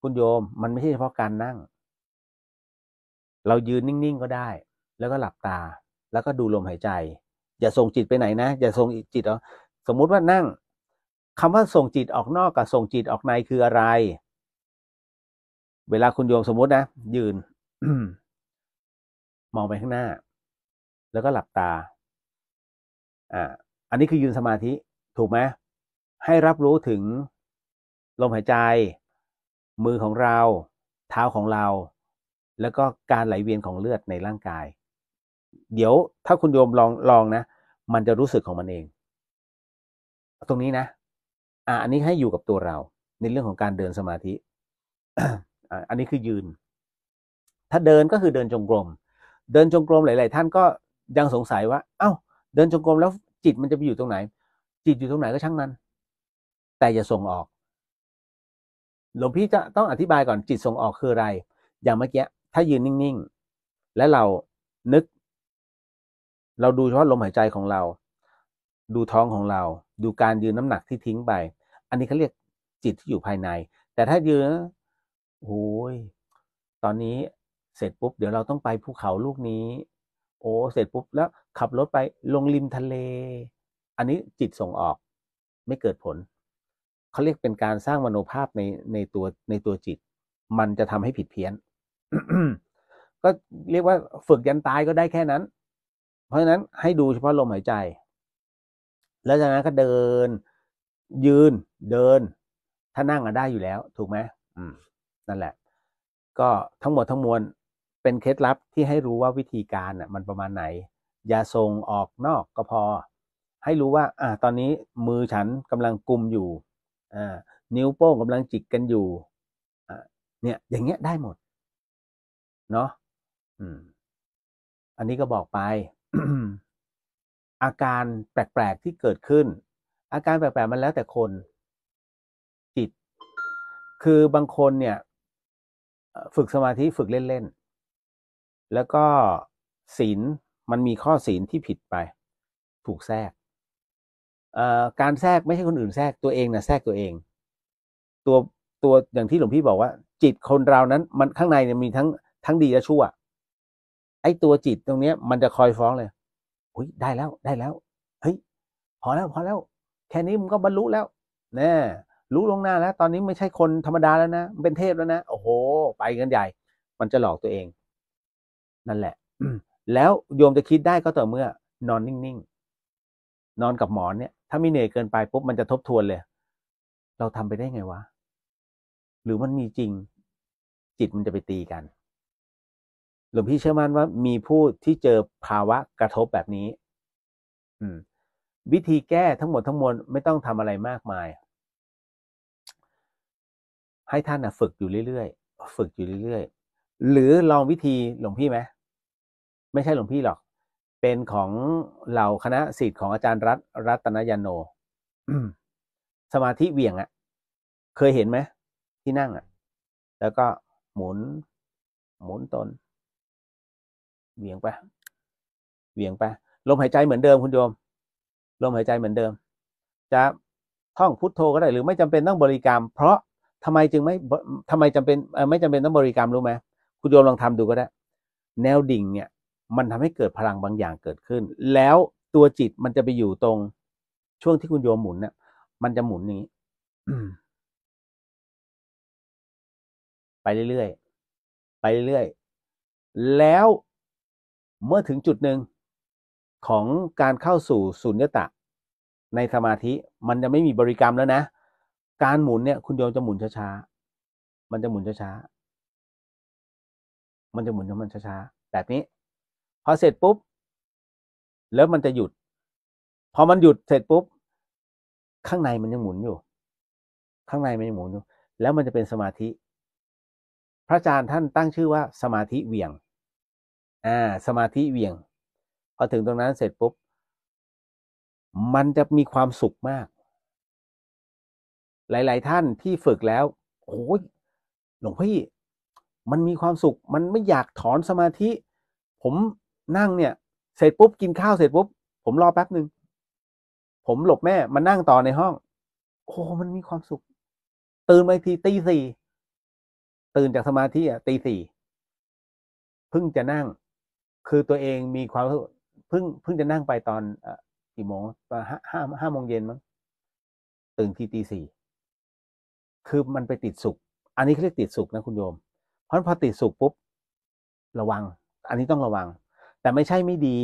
Speaker 2: คุณโยมมันไม่ใช่เฉพาะการนั่ง เรายืนนิ่งๆก็ได้แล้วก็หลับตา แล้วก็ดูลมหายใจ อย่าส่งจิตไปไหนนะ อย่าส่งจิตเอาสมมุติว่านั่ง คำว่าส่งจิตออกนอกกับส่งจิตออกใน คืออะไร เวลาคุณโยมสมมตินะ ยืน มองไปข้างหน้า แล้วก็หลับตา อ่า อันนี้คือยืนสมาธิ ถูกไหมให้รับรู้ถึง ลมหายใจ มือของเรา เท้าของเรา แล้วก็การไหลเวียนของเลือดในร่างกายเดี๋ยวถ้าคุณโยมลองลองนะ มันจะรู้สึกของมันเอง ตรงนี้นะอ่า อันนี้ให้อยู่กับตัวเรา ในเรื่องของการเดินสมาธิอ่อันนี้คือยืน ถ้าเดินก็คือเดินจงกรมเดินจงกรมหลาย ๆ ท่านก็ยังสงสัยว่า เอา้า เดินจงกรมแล้วจิตมันจะไปอยู่ตรงไหน จิตอยู่ตรงไหนก็ช่างนั้น แต่อย่าส่งออกหลวงพี่จะต้องอธิบายก่อนจิตส่งออกคืออะไร อย่างเมื่อกี้ถ้ายืนนิ่งๆและเรานึกเราดูเฉพาะลมหายใจของเรา ดูท้องของเรา ดูการยืนน้ำหนักที่ทิ้งไปอันนี้เขาเรียกจิตที่อยู่ภายใน แต่ถ้ายืนโอ้ยตอนนี้เสร็จปุ๊บ เดี๋ยวเราต้องไปภูเขาลูกนี้ โอ้เสร็จปุ๊บแล้ว ขับรถไป ลงริมทะเล อันนี้จิตส่งออก ไม่เกิดผลเขาเรียกเป็นการสร้างมโนภาพในในตัวในตัวจิต มันจะทำให้ผิดเพี้ยนก็เรียกว่าฝึกยันตายก็ได้แค่นั้นเพราะฉะนั้นให้ดูเฉพาะลมหายใจ แล้วจากนั้นก็เดินยืนเดิน ถ้านั่งก็ได้อยู่แล้ว ถูกไหมอืมนั่นแหละ ก็ทั้งหมดทั้งมวลเป็นเคล็ดลับที่ให้รู้ว่าวิธีการอ่ะ มันประมาณไหนอย่าทรงออกนอกก็พอให้รู้ว่า อ่า ตอนนี้มือฉันกำลังกุมอยู่อ่านิ้วโป้งกำลังจิกกันอยู่อ่าเนี่ย อย่างเงี้ยได้หมดเนาะอืม อันนี้ก็บอกไปอาการแปลกๆ ที่เกิดขึ้น อาการแปลกๆ มันแล้วแต่คนจิต คือบางคนเนี่ย ฝึกสมาธิฝึกเล่นๆ แล้วก็ศีลมันมีข้อศีลที่ผิดไป ถูกแทรกการแทรกไม่ใช่คนอื่นแทรกตัวเองนะแทรกตัวเอง ตัวตัวอย่างที่หลวงพี่บอกว่า จิตคนเรานั้นมันข้างในเนี่ยมีทั้งทั้งดีและชั่วไอ้ตัวจิตตรงเนี้ยมันจะคอยฟ้องเลยอุ้ยได้แล้วได้แล้วเฮ้ยพอแล้ว พอแล้วแค่นี้มันก็บรรลุแล้วน่รู้ลงหน้าแล้ว ตอนนี้ไม่ใช่คนธรรมดาแล้วนะเป็นเทพแล้วนะ โอ้โห ไปกันใหญ่ มันจะหลอกตัวเอง นั่นแหละ แล้วโยมจะคิดได้ก็ต่อเมื่อ นอนนิ่งๆ นอนกับหมอนเนี่ยถ้ามีเหนื่อยเกินไปปุ๊บ มันจะทบทวนเลย เราทำไปได้ไงวะ หรือมันมีจริงจิตมันจะไปตีกันหลวงพี่เชื่อมั่นว่ามีผู้ที่เจอภาวะกระทบแบบนี้ อืม วิธีแก้ทั้งหมดทั้งมวลไม่ต้องทำอะไรมากมาย ให้ท่านนะฝึกอยู่เรื่อยๆฝึกอยู่เรื่อยๆ หรือลองวิธีหลวงพี่ไหมไม่ใช่หลวงพี่หรอก เป็นของเหล่าคณะศิษย์ของอาจารย์รัตรัตนยานโน สมาธิเวีย
Speaker 1: งอะ่ะ เคยเห็นไหมที่นั่งอะ่ะ แล้วก็หมุน หมุนตนเวี่ยงไปเวี่ยงไป ลมห
Speaker 2: ายใจเหมือนเดิมคุณโยม ลมหายใจเหมือนเดิม จะท่อง พุทโธก็ได้หรือไม่จำเป็นต้องบริกรรม เพราะทำไมจึงไม่ทำไมจำเป็น ไม่จำเป็นต้องบริกรรมรู้ไหมคุณโยมลองทำดูก็ได้ แนวดิ่งเนี่ย มันทำให้เกิดพลังบางอย่างเกิดขึ้น แล้
Speaker 1: วตัวจิตมันจะไปอยู่ตรงช่วงที่คุณโยมหมุนเนี่ยมันจะหมุนอย่างนี้ ไปเรื่อยๆ ไปเรื่อยๆ แล้วเมื่อถึงจุดหนึ่งของ
Speaker 2: การเข้าสู่สุญญตะในสมาธิมันจะไม่มีบริกรรมแล้วนะ
Speaker 1: การหมุนเนี่ย คุณโยมจะหมุนช้าๆ มันจะหมุนช้าๆมันจะหมุนมันช้าๆแบบนี้ พอเสร็จปุ๊บ แล้วมันจะหยุดพอมันหยุดเสร็จปุ๊บข้างในมันยังหมุนอยู่
Speaker 2: ข้างในมันยังหมุนอยู่แล้วมันจะเป็นสมาธิ พระอาจารย์ท่านตั้งชื่อว่าสมาธิเวียงอ่า สมาธิ เวียงพอถึงตรงนั้นเสร็จปุ๊บ มันจะมีความสุขมาก หลายๆ ท่านที่ฝึกแล้ว โอ้ยหลวงพี่มันมีความสุข มันไม่อยากถอนสมาธิ ผมนั่งเนี่ยเสร็จปุ๊บกินข้าวเสร็จปุ๊บ ผมรอแป๊บหนึ่งผมหลบแม่มานั่งต่อในห้องโอ้มันมีความสุข ตื่นมาทีตีสี่ตื่นจากสมาธิอ่ะตีสี่เพิ่งจะนั่งคือตัวเองมีความเพิ่งเพิ่งจะนั่งไปตอนกี่โมงตอนห้าห้าโมงเย็นมั้งตื่นทีตีสี่คือมันไปติดสุก อันนี้เขาเรียกติดสุกนะคุณโยม เพราะพอติดสุกปุ๊บระวัง อันนี้ต้องระวัง แต่ไม่ใช่ไม่ดี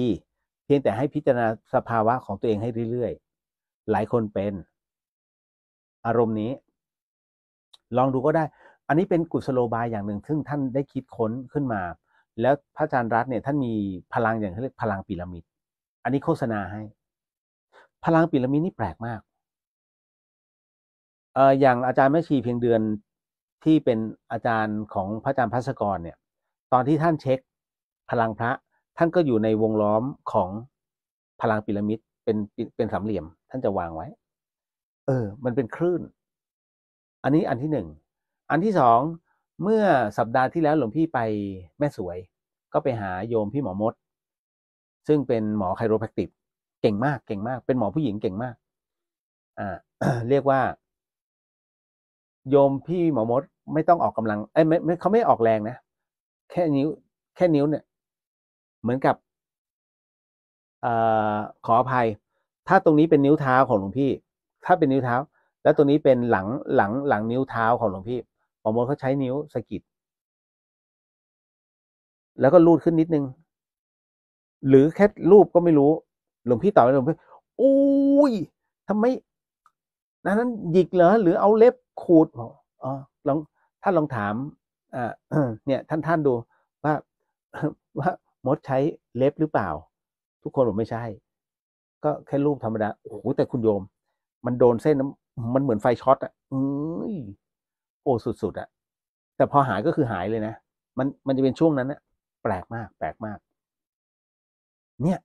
Speaker 2: เพียงแต่ให้พิจารณาสภาวะของตัวเองให้เรื่อยๆหลายคนเป็น อารมณ์นี้ ลองดูก็ได้ อันนี้เป็นกุศโลบายอย่างหนึ่ง ซึ่งท่านได้คิดค้นขึ้นมาแล้วพระอาจารย์รัตเนี่ย ท่านมีพลังอย่างเขาเรียกพลังปีรามิด อันนี้โฆษณาให้ พลังปีรามิดนี่แปลกมาก เอ่ออย่างอาจารย์แม่ชีเพียงเดือนที่เป็นอาจารย์ของพระอาจารย์พัสกรเนี่ย ตอนที่ท่านเช็ค พลังพระท่านก็อยู่ในวงล้อมของพลังปีรามิดเป็นเป็นสามเหลี่ยม ท่านจะวางไว้ เออ มันเป็นคลื่น อันนี้อันที่หนึ่ง อันที่สองเมื่อสัปดาห์ที่แล้วหลวงพี่ไปแม่สวย ก็ไปหาโยมพี่หมอมด ซึ่งเป็นหมอไคโรแพคติกเก่งมากเก่งมาก เป็นหมอผู้หญิงเก่งมาก อ่า เรียกว่า
Speaker 1: โยมพี่หมอมด ไม่ต้องออกกำลังเอ้ไม่ไม่เขาไม่ออกแรงนะ แค่นิ้ว แค่นิ้วเนี่ย เหมือนกับอ
Speaker 2: ขออภัย ถ้าตรงนี้เป็นนิ้วเท้าของหลวงพี่ ถ้าเป็นนิ้วเท้า แล้วตรงนี้เป็นหลังหลังหลังนิ้วเท้าของหลวงพี่หมอมดเขาใช้นิ้วสกิดแล้วก็รูดขึ้นนิดนึง หรือแค่รูปก็ไม่รู้ หลวงพี่ตอบหลวงพี่อุ้ยทำไมนั้นนั้นหยิกเหรอหรือเอาเล็บขูดอ๋อลองท่านลองถามอ่าเนี่ย ท่านท่านดู ว่าว่ามดใช้เล็บหรือเปล่า ทุกคนบอกไม่ใช่ ก็แค่รูปธรรมดาโอ้โหแต่คุณโยม มันโดนเส้นมันเหมือนไฟช็อต อ่ะอืโอ้สุดๆอะแต่พอหายก็คือหายเลยนะ มันมันจะเป็นช่วงนั้นนะแปลกมาก แปลกมาก เนี่ย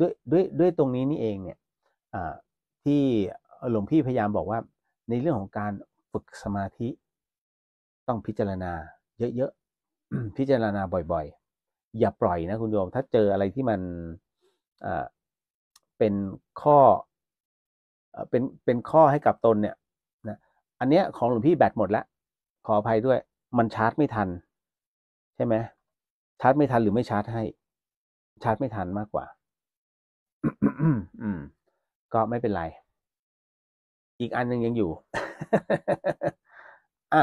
Speaker 2: ด้วยด้วยด้วยตรงนี้นี่เอง เนี่ยที่หลวงพี่พยายามบอกว่า ในเรื่องของการฝึกสมาธิ ต้องพิจารณา เยอะๆพิจารณาบ่อยๆ อย่าปล่อยนะคุณโยมถ้าเจออะไรที่มันเป็นข้อเป็นเป็นข้อให้กับตน เนี่ยอันเนี้ยของหลวงพี่แบตหมดแล้ว ขออภัยด้วย มันชาร์จไม่ทัน ใช่ไหมชาร์จไม่ทันหรือไม่ชาร์จให้ ชาร์จไม่ท
Speaker 1: ันมากกว่า อืม ก็ไม่เป็นไร อีกอันหนึ่งยังอยู่ อ่ะ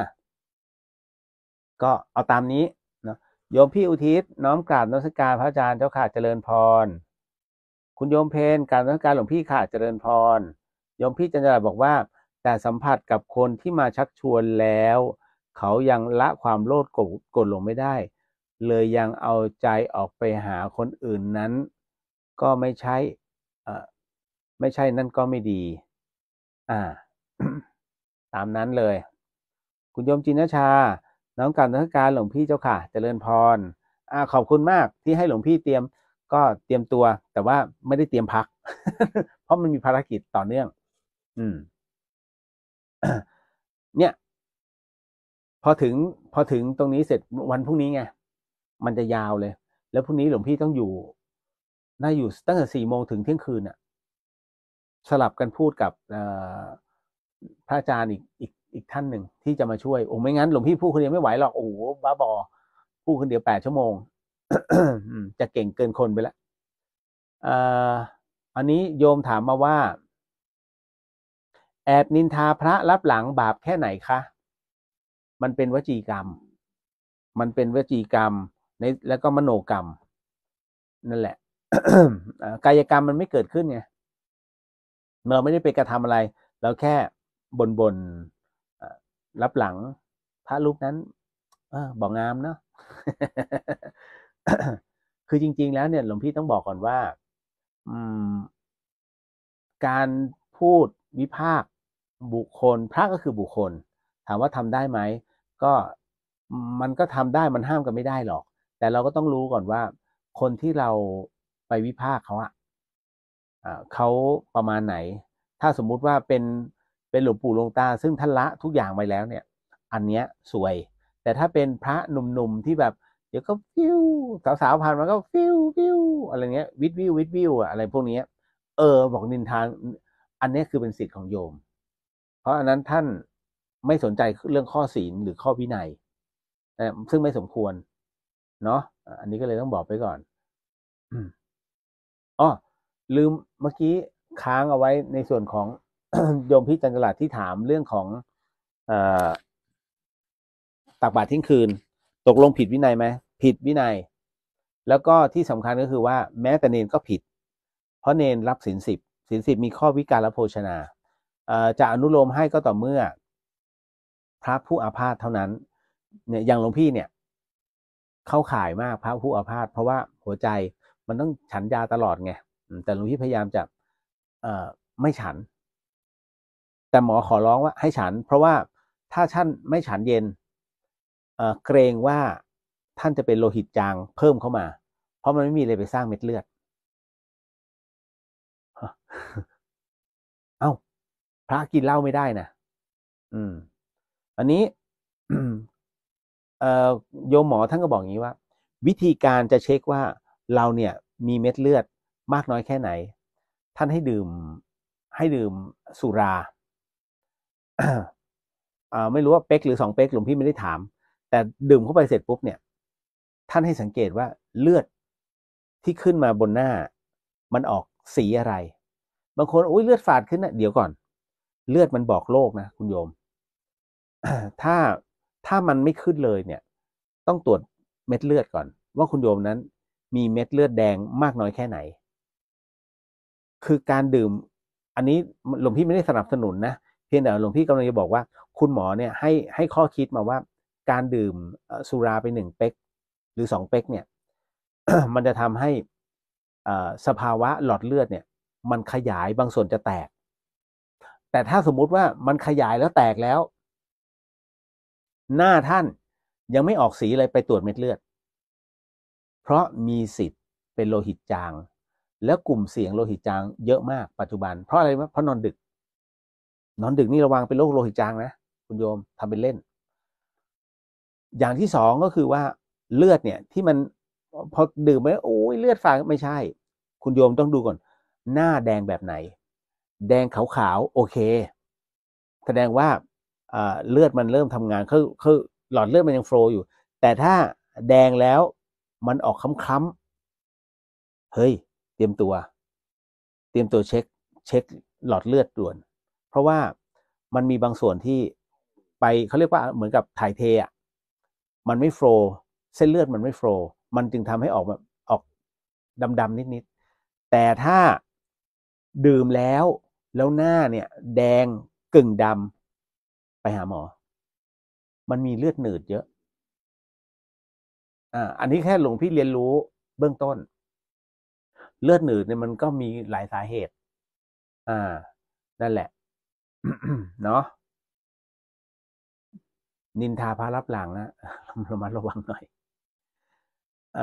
Speaker 2: ก็เอาตามนี้เนาะโยมพี่อุทิศน้อมกราบนมัสการ พระอาจารย์เจ้าค่ะเจริญพร คุณโยมเพนกรารนมักการหลวงพี่ค่ะเจริญพรโยมพี่จันจราบอกว่าแต่สัมผัสกับคนที่มาชักชวนแล้ว เขายังละความโลดโกรธลงไม่ได้ เลยยังเอาใจออกไปหาคนอื่นนั้นก็ไม่ใช่ไม่ใช่นั่นก็ไม่ดี อ่า ตามนั้นเลย คุณโยมจินชา น้องการนักการหลวงพี่เจ้าค่ะเจริญพรอ่าขอบคุณมากที่ให้หลวงพี่เตรียม ก็เตรียมตัว แต่ว่าไม่ได้เตรียมพัก เพราะมันมีภารกิจต่อเนื่อง อืมเนี่ย พอถึงพอถึงตรงนี้เสร็จวันพรุ่งนี้ไงมันจะยาวเลย แล้วพรุ่งนี้หลวงพี่ต้องอยู่ น่าอยู่ตั้งแต่สี่โมงถึงเที่ยงคืนอะสลับกันพูดกับพระอาจารย์อีกอีกอีกท่านหนึ่งที่จะมาช่วยโอ้ไม่งั้นหลวงพี่พูดคนเดียวไม่ไหวหรอกโอ้โหบ้าบอพูดคนเดียวแปดชั่วโมงจะเก่งเกินคนไปละวอันนี้โยมถามมาว่าแอบนินทาพระรับหลังบาปแค่ไหนคะ มันเป็นวจีกรรม มันเป็นวจีกรรม ใน แล้วก็มโนกรรม นั่นแหละกายกรรมมันไม่เกิดขึ้นไงเราไม่ได้ไปกระทำอะไร เราแค่บนบนรับหลัง พระรูปนั้นอบอกงามเนาะคือจริง ๆ แล้ว เนี่ย หลวงพี่ต้องบอกก่อนว่าการพูดวิพากษ์บุคคลพระก็คือบุคคล ถามว่าทำได้ไหม ก็มันก็ทำได้มันห้ามกันไม่ได้หรอก แต่เราก็ต้องรู้ก่อนว่า คนที่เราไปวิพากษ์เขาอ่ะเขาประมาณไหน ถ้าสมมุติว่าเป็นเป็นหลวงปู่หลวงตาซึ่งท่านละทุกอย่างไปแล้วเนี่ย อันเนี้ยสวย แต่ถ้าเป็นพระหนุ่มๆที่แบบ เดี๋ยวก็ฟิว สาวๆผ่านมาก็ฟิวฟิวอะไรเงี้ยวิดวิววิดวิวอะไรพวกนี้เออ บอกนินทานอันนี้คือเป็นสิทธิ์ของโยมเพราะอันนั้นท่านไม่สนใจเรื่องข้อศีลหรือข้อวินัยซึ่งไม่สมควร เนาะ อันนี้ก็เลยต้องบอกไปก่อนอ๋อลืมเมื่อกี้ค้างเอาไว้ในส่วนของ โยมพี่จันทลาดที่ถามเรื่องของอตักบาตรทิ้งคืน ตกลงผิดวินัยไหมผิดวินัย แล้วก็ที่สำคัญก็คือว่า แม้แต่เนนก็ผิด เพราะเนนรับสินสิบ สินสิบมีข้อวิการและโภชนาจะอนุโลมให้ก็ต่อเมื่อ พระผู้อาพาธเท่านั้น เนี่ยอย่างหลวงพี่เนี่ย เข้าข่ายมากพระผู้อาพาธเพราะว่าหัวใจมันต้องฉันยาตลอดไง แต่หลวงพี่พยายามจะไม่ฉัน แต่หมอขอร้องว่าให้ฉัน เพราะว่าถ้าท่านไม่ฉันเย็นเกรงว่าท่านจะเป็นโลหิตจางเพิ่มเข้ามา เพราะมันไม่มีอะไรไปสร้างเม็ดเลือด
Speaker 1: พระกินเหล้าไม่ได้นะ
Speaker 2: อืม อันนี้เอ่อโยมหมอท่านก็บอกอย่างนี้ว่า วิธีการจะเช็คว่าเราเนี่ย มีเม็ดเลือดมากน้อยแค่ไหน ท่านให้ดื่มให้ดื่มสุราอ่า ไม่รู้ว่าเป๊กหรือสองเป๊กหลวงพี่ไม่ได้ถาม แต่ดื่มเข้าไปเสร็จปุ๊บเนี่ย ท่านให้สังเกตว่าเลือดที่ขึ้นมาบนหน้ามันออกสีอะไรบางคนโอ้ยเลือดฝาดขึ้นนะเดี๋ยวก่อนเลือด มันบอกโรคนะ คุณโยม ถ้าถ้ามันไม่ขึ้นเลยเนี่ย ต้องตรวจเม็ดเลือดก่อนว่าคุณโยมนั้น มีเม็ดเลือดแดงมากน้อยแค่ไหน คือการดื่ม อันนี้หลวงพี่ไม่ได้สนับสนุนนะเพียงแต่หลวงพี่กำลังจะบอกว่าคุณหมอเนี่ยให้ให้ข้อคิดมาว่า การดื่มสุราไปหนึ่งเป๊กหรือสองเป๊กเนี่ย มันจะทำให้สภาวะหลอดเลือด เนี่ย มันขยายบางส่วนจะแตกแต่ถ้าสมมุติว่ามันขยายแล้วแตกแล้ว หน้าท่านยังไม่ออกสีเลยไปตรวจ เม็ดเลือด เพราะมีสิทธิ์เป็นโลหิตจาง แล้วกลุ่มเสี่ยงโลหิตจางเยอะมากปัจจุบันเพราะอะไรเพราะนอนดึก นอนดึกนี่ระวังเป็นโรคโลหิตจางนะคุณโยมทำเป็นเล่น อย่างที่สองก็คือว่าเลือดเนี่ยที่มันพอดื่มไปโอ้ยเลือดฝาดไม่ใช่ คุณโยมต้องดูก่อน หน้าแดงแบบไหนแดงขาวๆโอเคแสดงว่าเลือดมันเริ่มทำงานคือคือหลอดเลือดมันยังโฟล์อยู่ แต่ถ้าแดงแล้วมันออกค้ำๆเฮ้ย เตรียมตัว เตรียมตัวเช็ค เช็คหลอดเลือดด่วน เพราะว่ามันมีบางส่วนที่ไปเขาเรียกว่าเหมือนกับถ่ายเทอะมันไม่โฟล์เส้นเลือดมันไม่โฟล์มันจึงทำให้ออกแบบออกดำๆนิดๆแต่ถ้าดื่มแล้วแล้วหน้าเนี่ยแดง
Speaker 1: กึ่งดำไปหาหมอ มันมีเลือดหนืดเยอะอ่าอันนี้แค่หลวงพี่เรียนรู้เบื้องต้น
Speaker 2: เลือดหนืดเนี่ยมันก็มีหลายสาเหตุ อ่า นั่นแหละ เนาะนินทาพารับหลังนะระมัดระวังหน่อยอ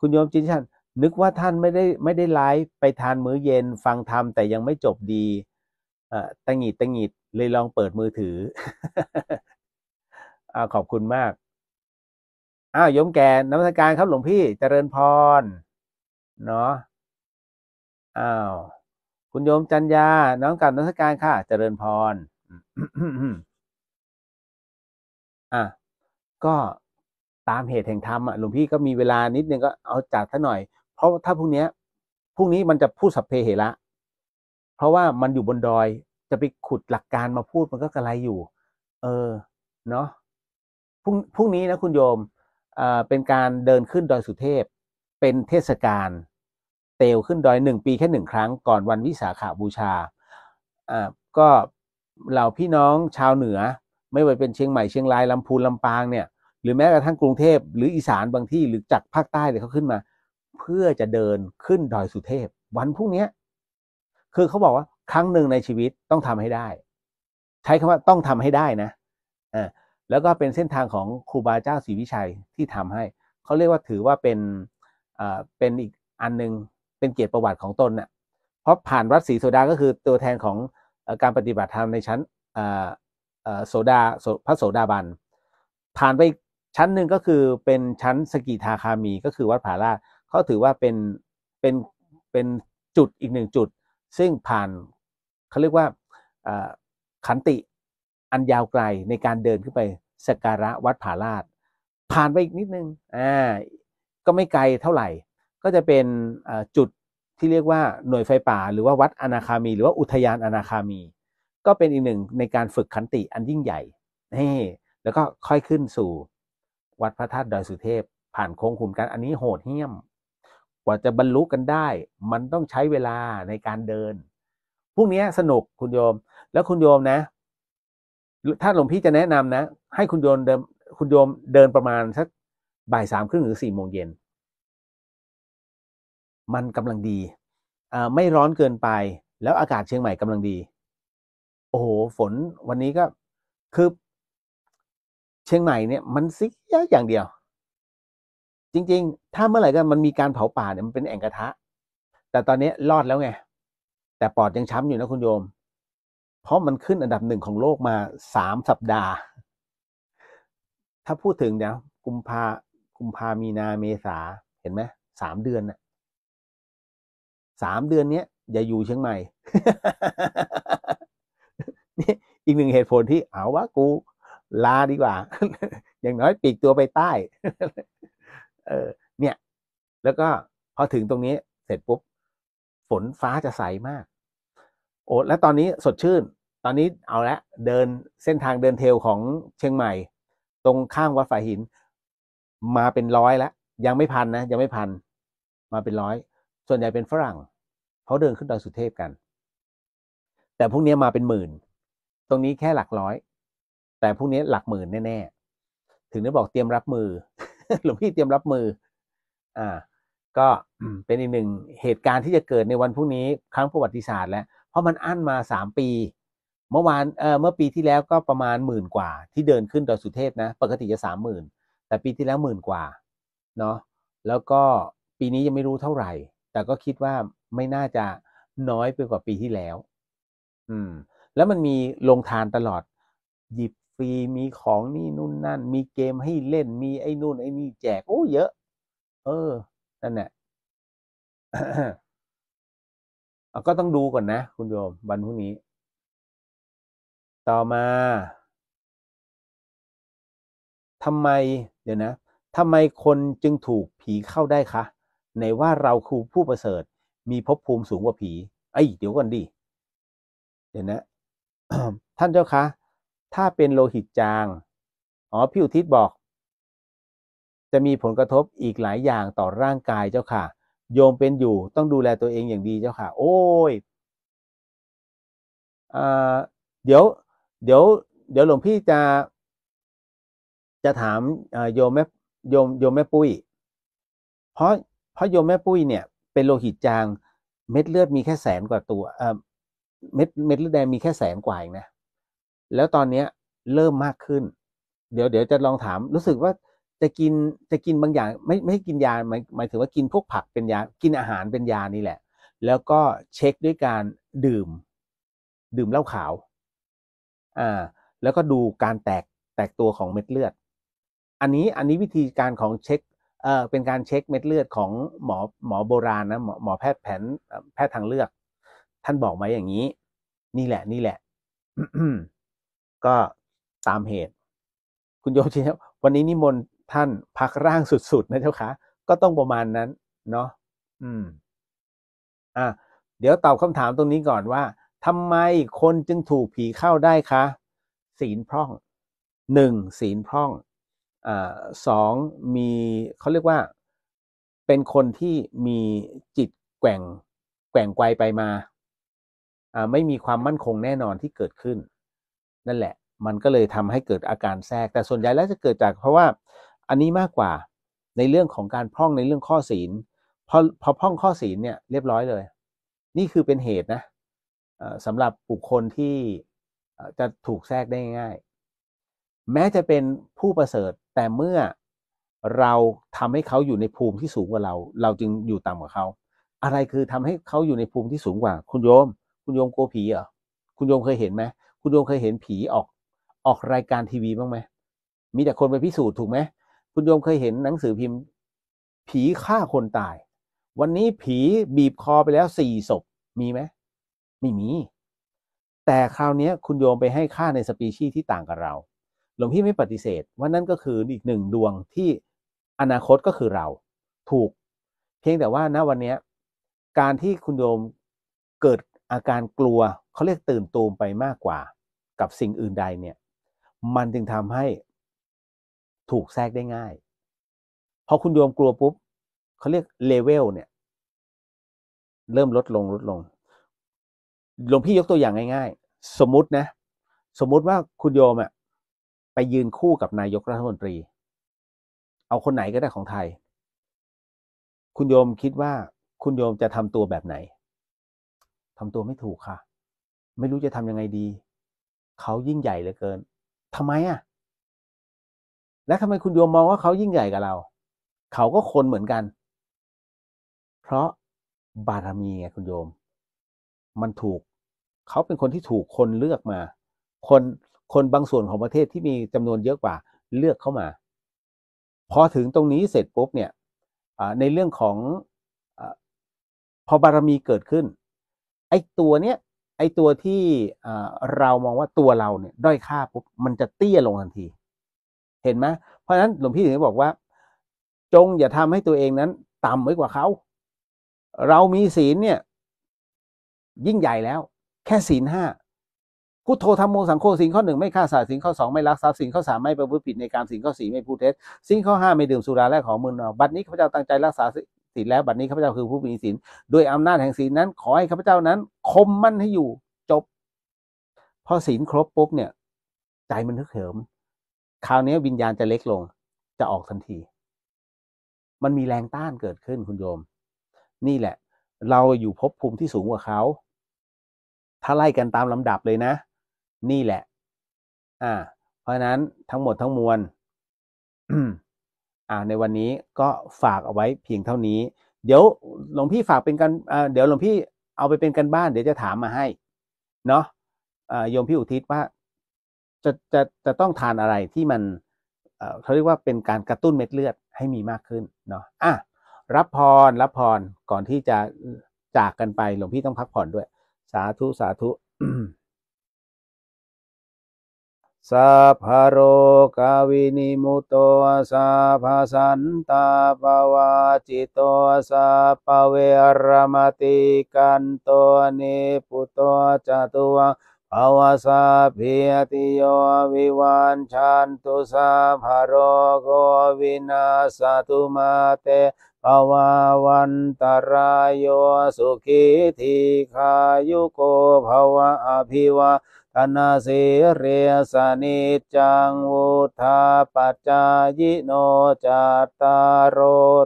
Speaker 2: คุณโยมจินชันนึกว่าท่านไม่ได้ไม่ได้ไลฟ์ไปทานมื้อเย็นฟังธรรมแต่ยังไม่จบดีตังหิดตังหิดเลยลองเปิดมือถืออาขอบคุณมากอ้าวยมแก่นักการครับหลวงพี่เจริญพร เนาะอ้าวคุณโยมจันยาน้องกับนักการค่ะ เจริญพรอ่ะก็ตามเหตุแห่งธรรมอ่ะหลวงพี่ก็มีเวลานิดนึงก็เอาจัดซะหน่อยเพราะถ้าพรุ่งนี้พรุ่งนี้มันจะพูดสัพเพเหระเพราะว่ามันอยู่บนดอยจะไปขุดหลักการมาพูดมันก็กระไรอยู่ เออ เนาะพรุ่งพรุ่งนี้นะคุณโยมอ่าเป็นการเดินขึ้นดอยสุเทพ เป็นเทศกาลเตลขึ้นดอยหนึ่งปีแค่หนึ่งครั้ง ก่อนวันวิสาขาบูชาอ่าก็เหล่าพี่น้องชาวเหนือ ไม่ว่าเป็นเชียงใหม่เชียงรายลำพูนลำปางเนี่ย หรือแม้กระทั่งกรุงเทพหรืออีสานบางที่ หรือจากภาคใต้เลยเขาขึ้นมา เพื่อจะเดินขึ้นดอยสุเทพ วันพรุ่งนี้คือเขาบอกว่าครั้งหนึ่งในชีวิตต้องทำให้ได้ ใช้คำว่าต้องทำให้ได้นะอ่าแล้วก็เป็นเส้นทางของครูบาเจ้าศรีวิชัยที่ทำให้เขาเรียกว่าถือว่าเป็นอ่าเป็นอีกอันหนึ่งเป็นเกียรติประวัติของตนนะ่ะเพราะผ่านวัดศรีโสดาก็คือตัวแทนของการปฏิบัติธรรมในชั้นโสดาพระโสดาบันผ่านไปชั้นหนึ่งก็คือเป็นชั้นสกิทาคามีก็คือวัดผาลาเขาถือว่าเป็นเป็นเป็นจุดอีกหนึ่งจุดซึ่งผ่านเขาเรียกว่าขันติอันยาวไกลในการเดินขึ้นไปสการะวัดผาลาดผ่านไปอีกนิดนึงอ่าก็ไม่ไกลเท่าไหร่ ก็จะเป็นจุดที่เรียกว่าหน่วยไฟป่าหรือว่าวัดอนาคามี หรือว่าอุทยานอนาคามี ก็เป็นอีกหนึ่งในการฝึกขันติอันยิ่งใหญ่นี่แล้วก็ค่อยขึ้นสู่วัดพระธาตุดอยสุเทพผ่านโค้งขุนกันอันนี้โหดเหี้ยมกว่าจะบรรลุกันได้ มันต้องใช้เวลาในการเดินพวกนี้สนุกคุณโยม แล้วคุณโยมนะ ถ้าหลวงพี่จะแนะนำนะ ให้คุณโยมเดินคุณโยมเดินประมาณสักบ่ายสามครึ่งหรือสี่โมงเย็น มันกำลังดีอไม่ร้อนเกินไป แล้วอากาศเชียงใหม่กำลังดี โอ้โห ฝนวันนี้ก็คือเชียงใหม่เนี่ย มันซิกอย่างเดียวจริง ๆ ถ้าเมื่อไหร่ก็มันมีการเผาป่าเนี่ยมันเป็นแอ่งกระทะ แต่ตอนนี้รอดแล้วไง แต่ปอดยังช้ำอยู่นะคุณโยม เพราะมันขึ้นอันดับหนึ่งของโลกมา สามสัปดาห์ ถ้าพูดถึงเนี่ยกุมภากุมภามีนาเมษา เห็นไหม สามเดือนนะสามเดือนเนี้ยอย่าอยู่เชียงใหม่ นี่อีกหนึ่งเหตุผลที่เอาวะกูลาดีกว่า อย่างน้อยปีกตัวไปใต้เออเนี่ยแล้วก็พอถึงตรงนี้เสร็จปุ๊บ ฝนฟ้าจะใสมาก โอ้แล้วตอนนี้สดชื่น ตอนนี้เอาละ เดินเส้นทางเดินเทลของเชียงใหม่ ตรงข้างวัดฝ่ายหิน มาเป็นร้อยแล้วยังไม่พันนะ ยังไม่พันมาเป็นร้อย ส่วนใหญ่เป็นฝรั่งเขาเดินขึ้นดอยสุเทพกัน แต่พวกนี้มาเป็นหมื่น ตรงนี้แค่หลักร้อย แต่พวกนี้หลักหมื่นแน่ ๆ ถึงได้บอกเตรียมรับมือหลวงพี่เตรียมรับมือ อ่า ก็เป็นอีกหนึ่งเหตุการณ์ที่จะเกิดในวันพรุ่งนี้ ครั้งประวัติศาสตร์แล้วเพราะมันอั้นมาสามปี เมื่อวาน เออเมื่อปีที่แล้วก็ประมาณหมื่นกว่า ที่เดินขึ้นดอยสุเทพนะ ปกติจะสามหมื่นแต่ปีที่แล้วหมื่นกว่า เนาะแล้วก็ปีนี้ยังไม่รู้เท่าไหร่ แต่ก็คิดว่าไม่น่าจะน้อยไปกว่าปีที่แล้ว อืม แล้วมันมีลงทานตลอดหยิบฟรีมีของนี่นู่นนั่นมีเกมให้เล่นมีไ
Speaker 1: อ้นู่นไอ้นี่แจกโอ้เยอะ เออนั่นแหละก็ต้องดูก่อนนะคุณโยมวันพรุ่งนี้ ต่อมาทำไม เดี๋ยว
Speaker 2: นะทำไมคนจึงถูกผีเข้าได้คะ ในว่าเราคือผู้ประเสริฐ มีภพภูมิสูงกว่าผีไอ้เดี๋ยวก่อนดิ เดี๋ยวนะ ท่านเจ้าคะถ้าเป็นโลหิตจาง อ๋อพี่อุทิศบอกจะมีผลกระทบอีกหลายอย่างต่อร่างกายเจ้าค่ะ โยมเป็นอยู่ต้องดูแลตัวเองอย่างดีเจ้าค่ะ โอ้ยเดี๋ยว เดี๋ยว เดี๋ยวหลวงพี่จะจะถามโยมแม่โยมโยมแม่ปุ้ยเพราะ เพราะโยมแม่ปุ้ยเนี่ย เป็นโลหิตจาง เม็ดเลือดมีแค่แสนกว่าตัวเม็ดเม็ดเลือดแดงมีแค่แสนกว่าเองนะแล้วตอนเนี้ยเริ่มมากขึ้น เดี๋ยวเดี๋ยวจะลองถามรู้สึกว่าจะกินจะกินบางอย่าง ไม่ไม่กินยาหมายหมายถึงว่ากินพวกผักเป็นยา กินอาหารเป็นยานี่แหละ แล้วก็เช็คด้วยการดื่ม ดื่มเหล้าขาวอ่าแล้วก็ดูการแตกแตกตัวของเม็ดเลือด อันนี้อันนี้วิธีการของเช็ค เอ่อเป็นการเช็คเม็ดเลือดของหมอหมอโบราณนะหมอหมอแพทย์แผนแพทย์ทางเลือก ท่านบอกมาอย่างนี้ นี่แหละนี่แหละก็ตามเหตุ คุณโยมชินวันนี้นิมนต์ท่านพักร่างสุด ๆ นะเจ้าคะ ก็ต้องประมาณนั้น เนาะอืม อ่ะเดี๋ยวตอบคำถามตรงนี้ก่อนว่าทำไมคนจึงถูกผีเข้าได้คะศีลพร่อง หนึ่งศีลพร่องอสองมีเขาเรียกว่า เป็นคนที่มีจิตแกว่ง แกว่งไกวไปมาไม่มีความมั่นคงแน่นอนที่เกิดขึ้นนั่นแหละมันก็เลยทำให้เกิดอาการแทรกแต่ส่วนใหญ่แล้วจะเกิดจาก เพราะว่าอันนี้มากกว่าในเรื่องของการพร่องในเรื่องข้อศีลพอพอพร่องข้อศีลเนี่ยเรียบร้อยเลย นี่คือเป็นเหตุนะสำหรับบุคคลที่จะถูกแทรกได้ง่ายแม้จะเป็นผู้ประเสริฐแต่เมื่อเราทำให้เขาอยู่ในภูมิที่สูงกว่าเรา เราจึงอยู่ต่ำกว่าเขาอะไรคือทำให้เขาอยู่ในภูมิที่สูงกว่า คุณโยมคุณโยมโกผีเหรอคุณโยมเคยเห็นไหมคุณดวงเคยเห็นผีออกออกรายการทีวีบ้างไหม มีแต่คนไปพิสูจน์ถูกไหมคุณโยมเคยเห็นหนังสือพิมพ์ ผีฆ่าคนตาย วันนี้ผีบีบคอไปแล้วสี่ศพมีไหมไม่ มี แต่คราวนี้คุณโยมไปให้ค่าในสปีชีส์ที่ต่างกับเรา หลวงพี่ไม่ปฏิเสธว่านั่นก็คืออีกหนึ่งดวงที่อนาคตก็คือเราถูก เพียงแต่ว่าณวันนี้การที่คุณโยมเกิดอาการกลัวเขาเรียกตื่นตูมไปมากกว่ากับสิ่งอื่นใดเนี่ย มันจึงทำให้ถูกแทรกได้ง่ายพอคุณโยมกลัวปุ๊บเขาเรียกเลเวลเนี่ย เริ่มลดลงลดลงหลวงพี่ยกตัวอย่างง่าย ๆ สมมุตินะ สมมุติว่าคุณโยมอะไปยืนคู่กับนายกรัฐมนตรี เอาคนไหนก็ได้ของไทย คุณโยมคิดว่าคุณโยมจะทำตัวแบบไหนทำตัวไม่ถูกค่ะ ไม่รู้จะทำยังไงดี เขายิ่งใหญ่เหลือเกินทำไมอ่ะ และทำไมคุณโยมมองว่าเขายิ่งใหญ่กับเรา เขาก็คนเหมือนกัน เพราะบารมีไงคุณโยม มันถูก เขาเป็นคนที่ถูกคนเลือกมา คน คนบางส่วนของประเทศที่มีจำนวนเยอะกว่า เลือกเข้ามา พอถึงตรงนี้เสร็จปุ๊บเนี่ย ในเรื่องของพอบารมีเกิดขึ้นไอ้ตัวเนี้ยไอ้ตัวที่เรามองว่าตัวเราเนี่ยด้อยค่าปุ๊บมันจะเตี้ยลงทันที เห็นไหมเพราะฉะนั้นหลวงพี่ถึงบอกว่า จงอย่าทำให้ตัวเองนั้น ต่ำไว้กว่าเขา เรามีศีลเนี่ยยิ่งใหญ่แล้ว แค่ศีลห้าพุทโธธรรมโมสังโฆสิลข้อหนึ่งไม่ฆ่าสัตว์สิลข้อสองไม่ลักทรัพย์สิลข้อสามไม่ประพฤติผิดในการสิลข้อสี่ไม่พูดเท็จสิลข้อห้าไม่ดื่มสุราและของมึนเมาบัดนี้ข้าพเจ้าตั้งใจรักษาศีลแล้ว บัดนี้ข้าพเจ้าคือผู้มีศีลด้วยอำนาจแห่งศีลนั้นขอให้ข้าพเจ้านั้น คมมั่น ให้อยู่ จบ พอศีลครบ ปุ๊บเนี่ย ใจมันทึกเถิมคราวนี้วิญญาณจะเล็กลง จะออกทันที มันมีแรงต้านเกิดขึ้นคุณโยม นี่แหละ เราอยู่ภพภูมิ ที่สูงกว่าเขา ถ้าไล่กันตามลำดับเลยนะ นี่แหละ อ่า เพราะนั้นทั้งหมดทั้งมวลในวันนี้ก็ฝากเอาไว้เพียงเท่านี้ เดี๋ยวหลวงพี่ฝากเป็นกัน เดี๋ยวหลวงพี่เอาไปเป็นกันบ้านเดี๋ยวจะถามมาให้ เนาะโยมพี่อุทิศว่า จะจะจะต้องทานอะไรที่มันเขาเรียกว่าเป็นการกระตุ้นเม็ดเลือดให้มีมากขึ้น เนาะอ่ะรับพร รับพร ก่อนที่จะจากกันไปหลวงพี่ต้องพักผ่อนด้วย สาธุสาธุสัพพโรกาวินิมุตโตสัพพสันตาปวาจิตโตสัพพเวรมติกันโตนิพุตโตจตุวังภาวสัพิยติโยวิวันชันตุสัพพโรโกวินาสตุมาเตภาวาวันตรายโยสุขิทีขายุโกภวะอภิวาธนาสีเรียสนิจังวุธาปัจจายโนจัตตารโอ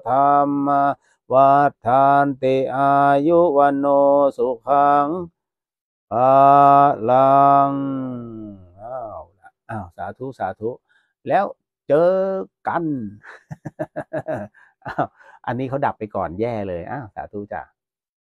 Speaker 2: ธรรมวัฏทานติอายุวันโนสุขังปพลังอ้าวอ้าว สาธุ สาธุ แล้วเจอกันอ้าวอันนี้เขาดับไปก่อนแย่เลยอ้าวสาธุจ้ะ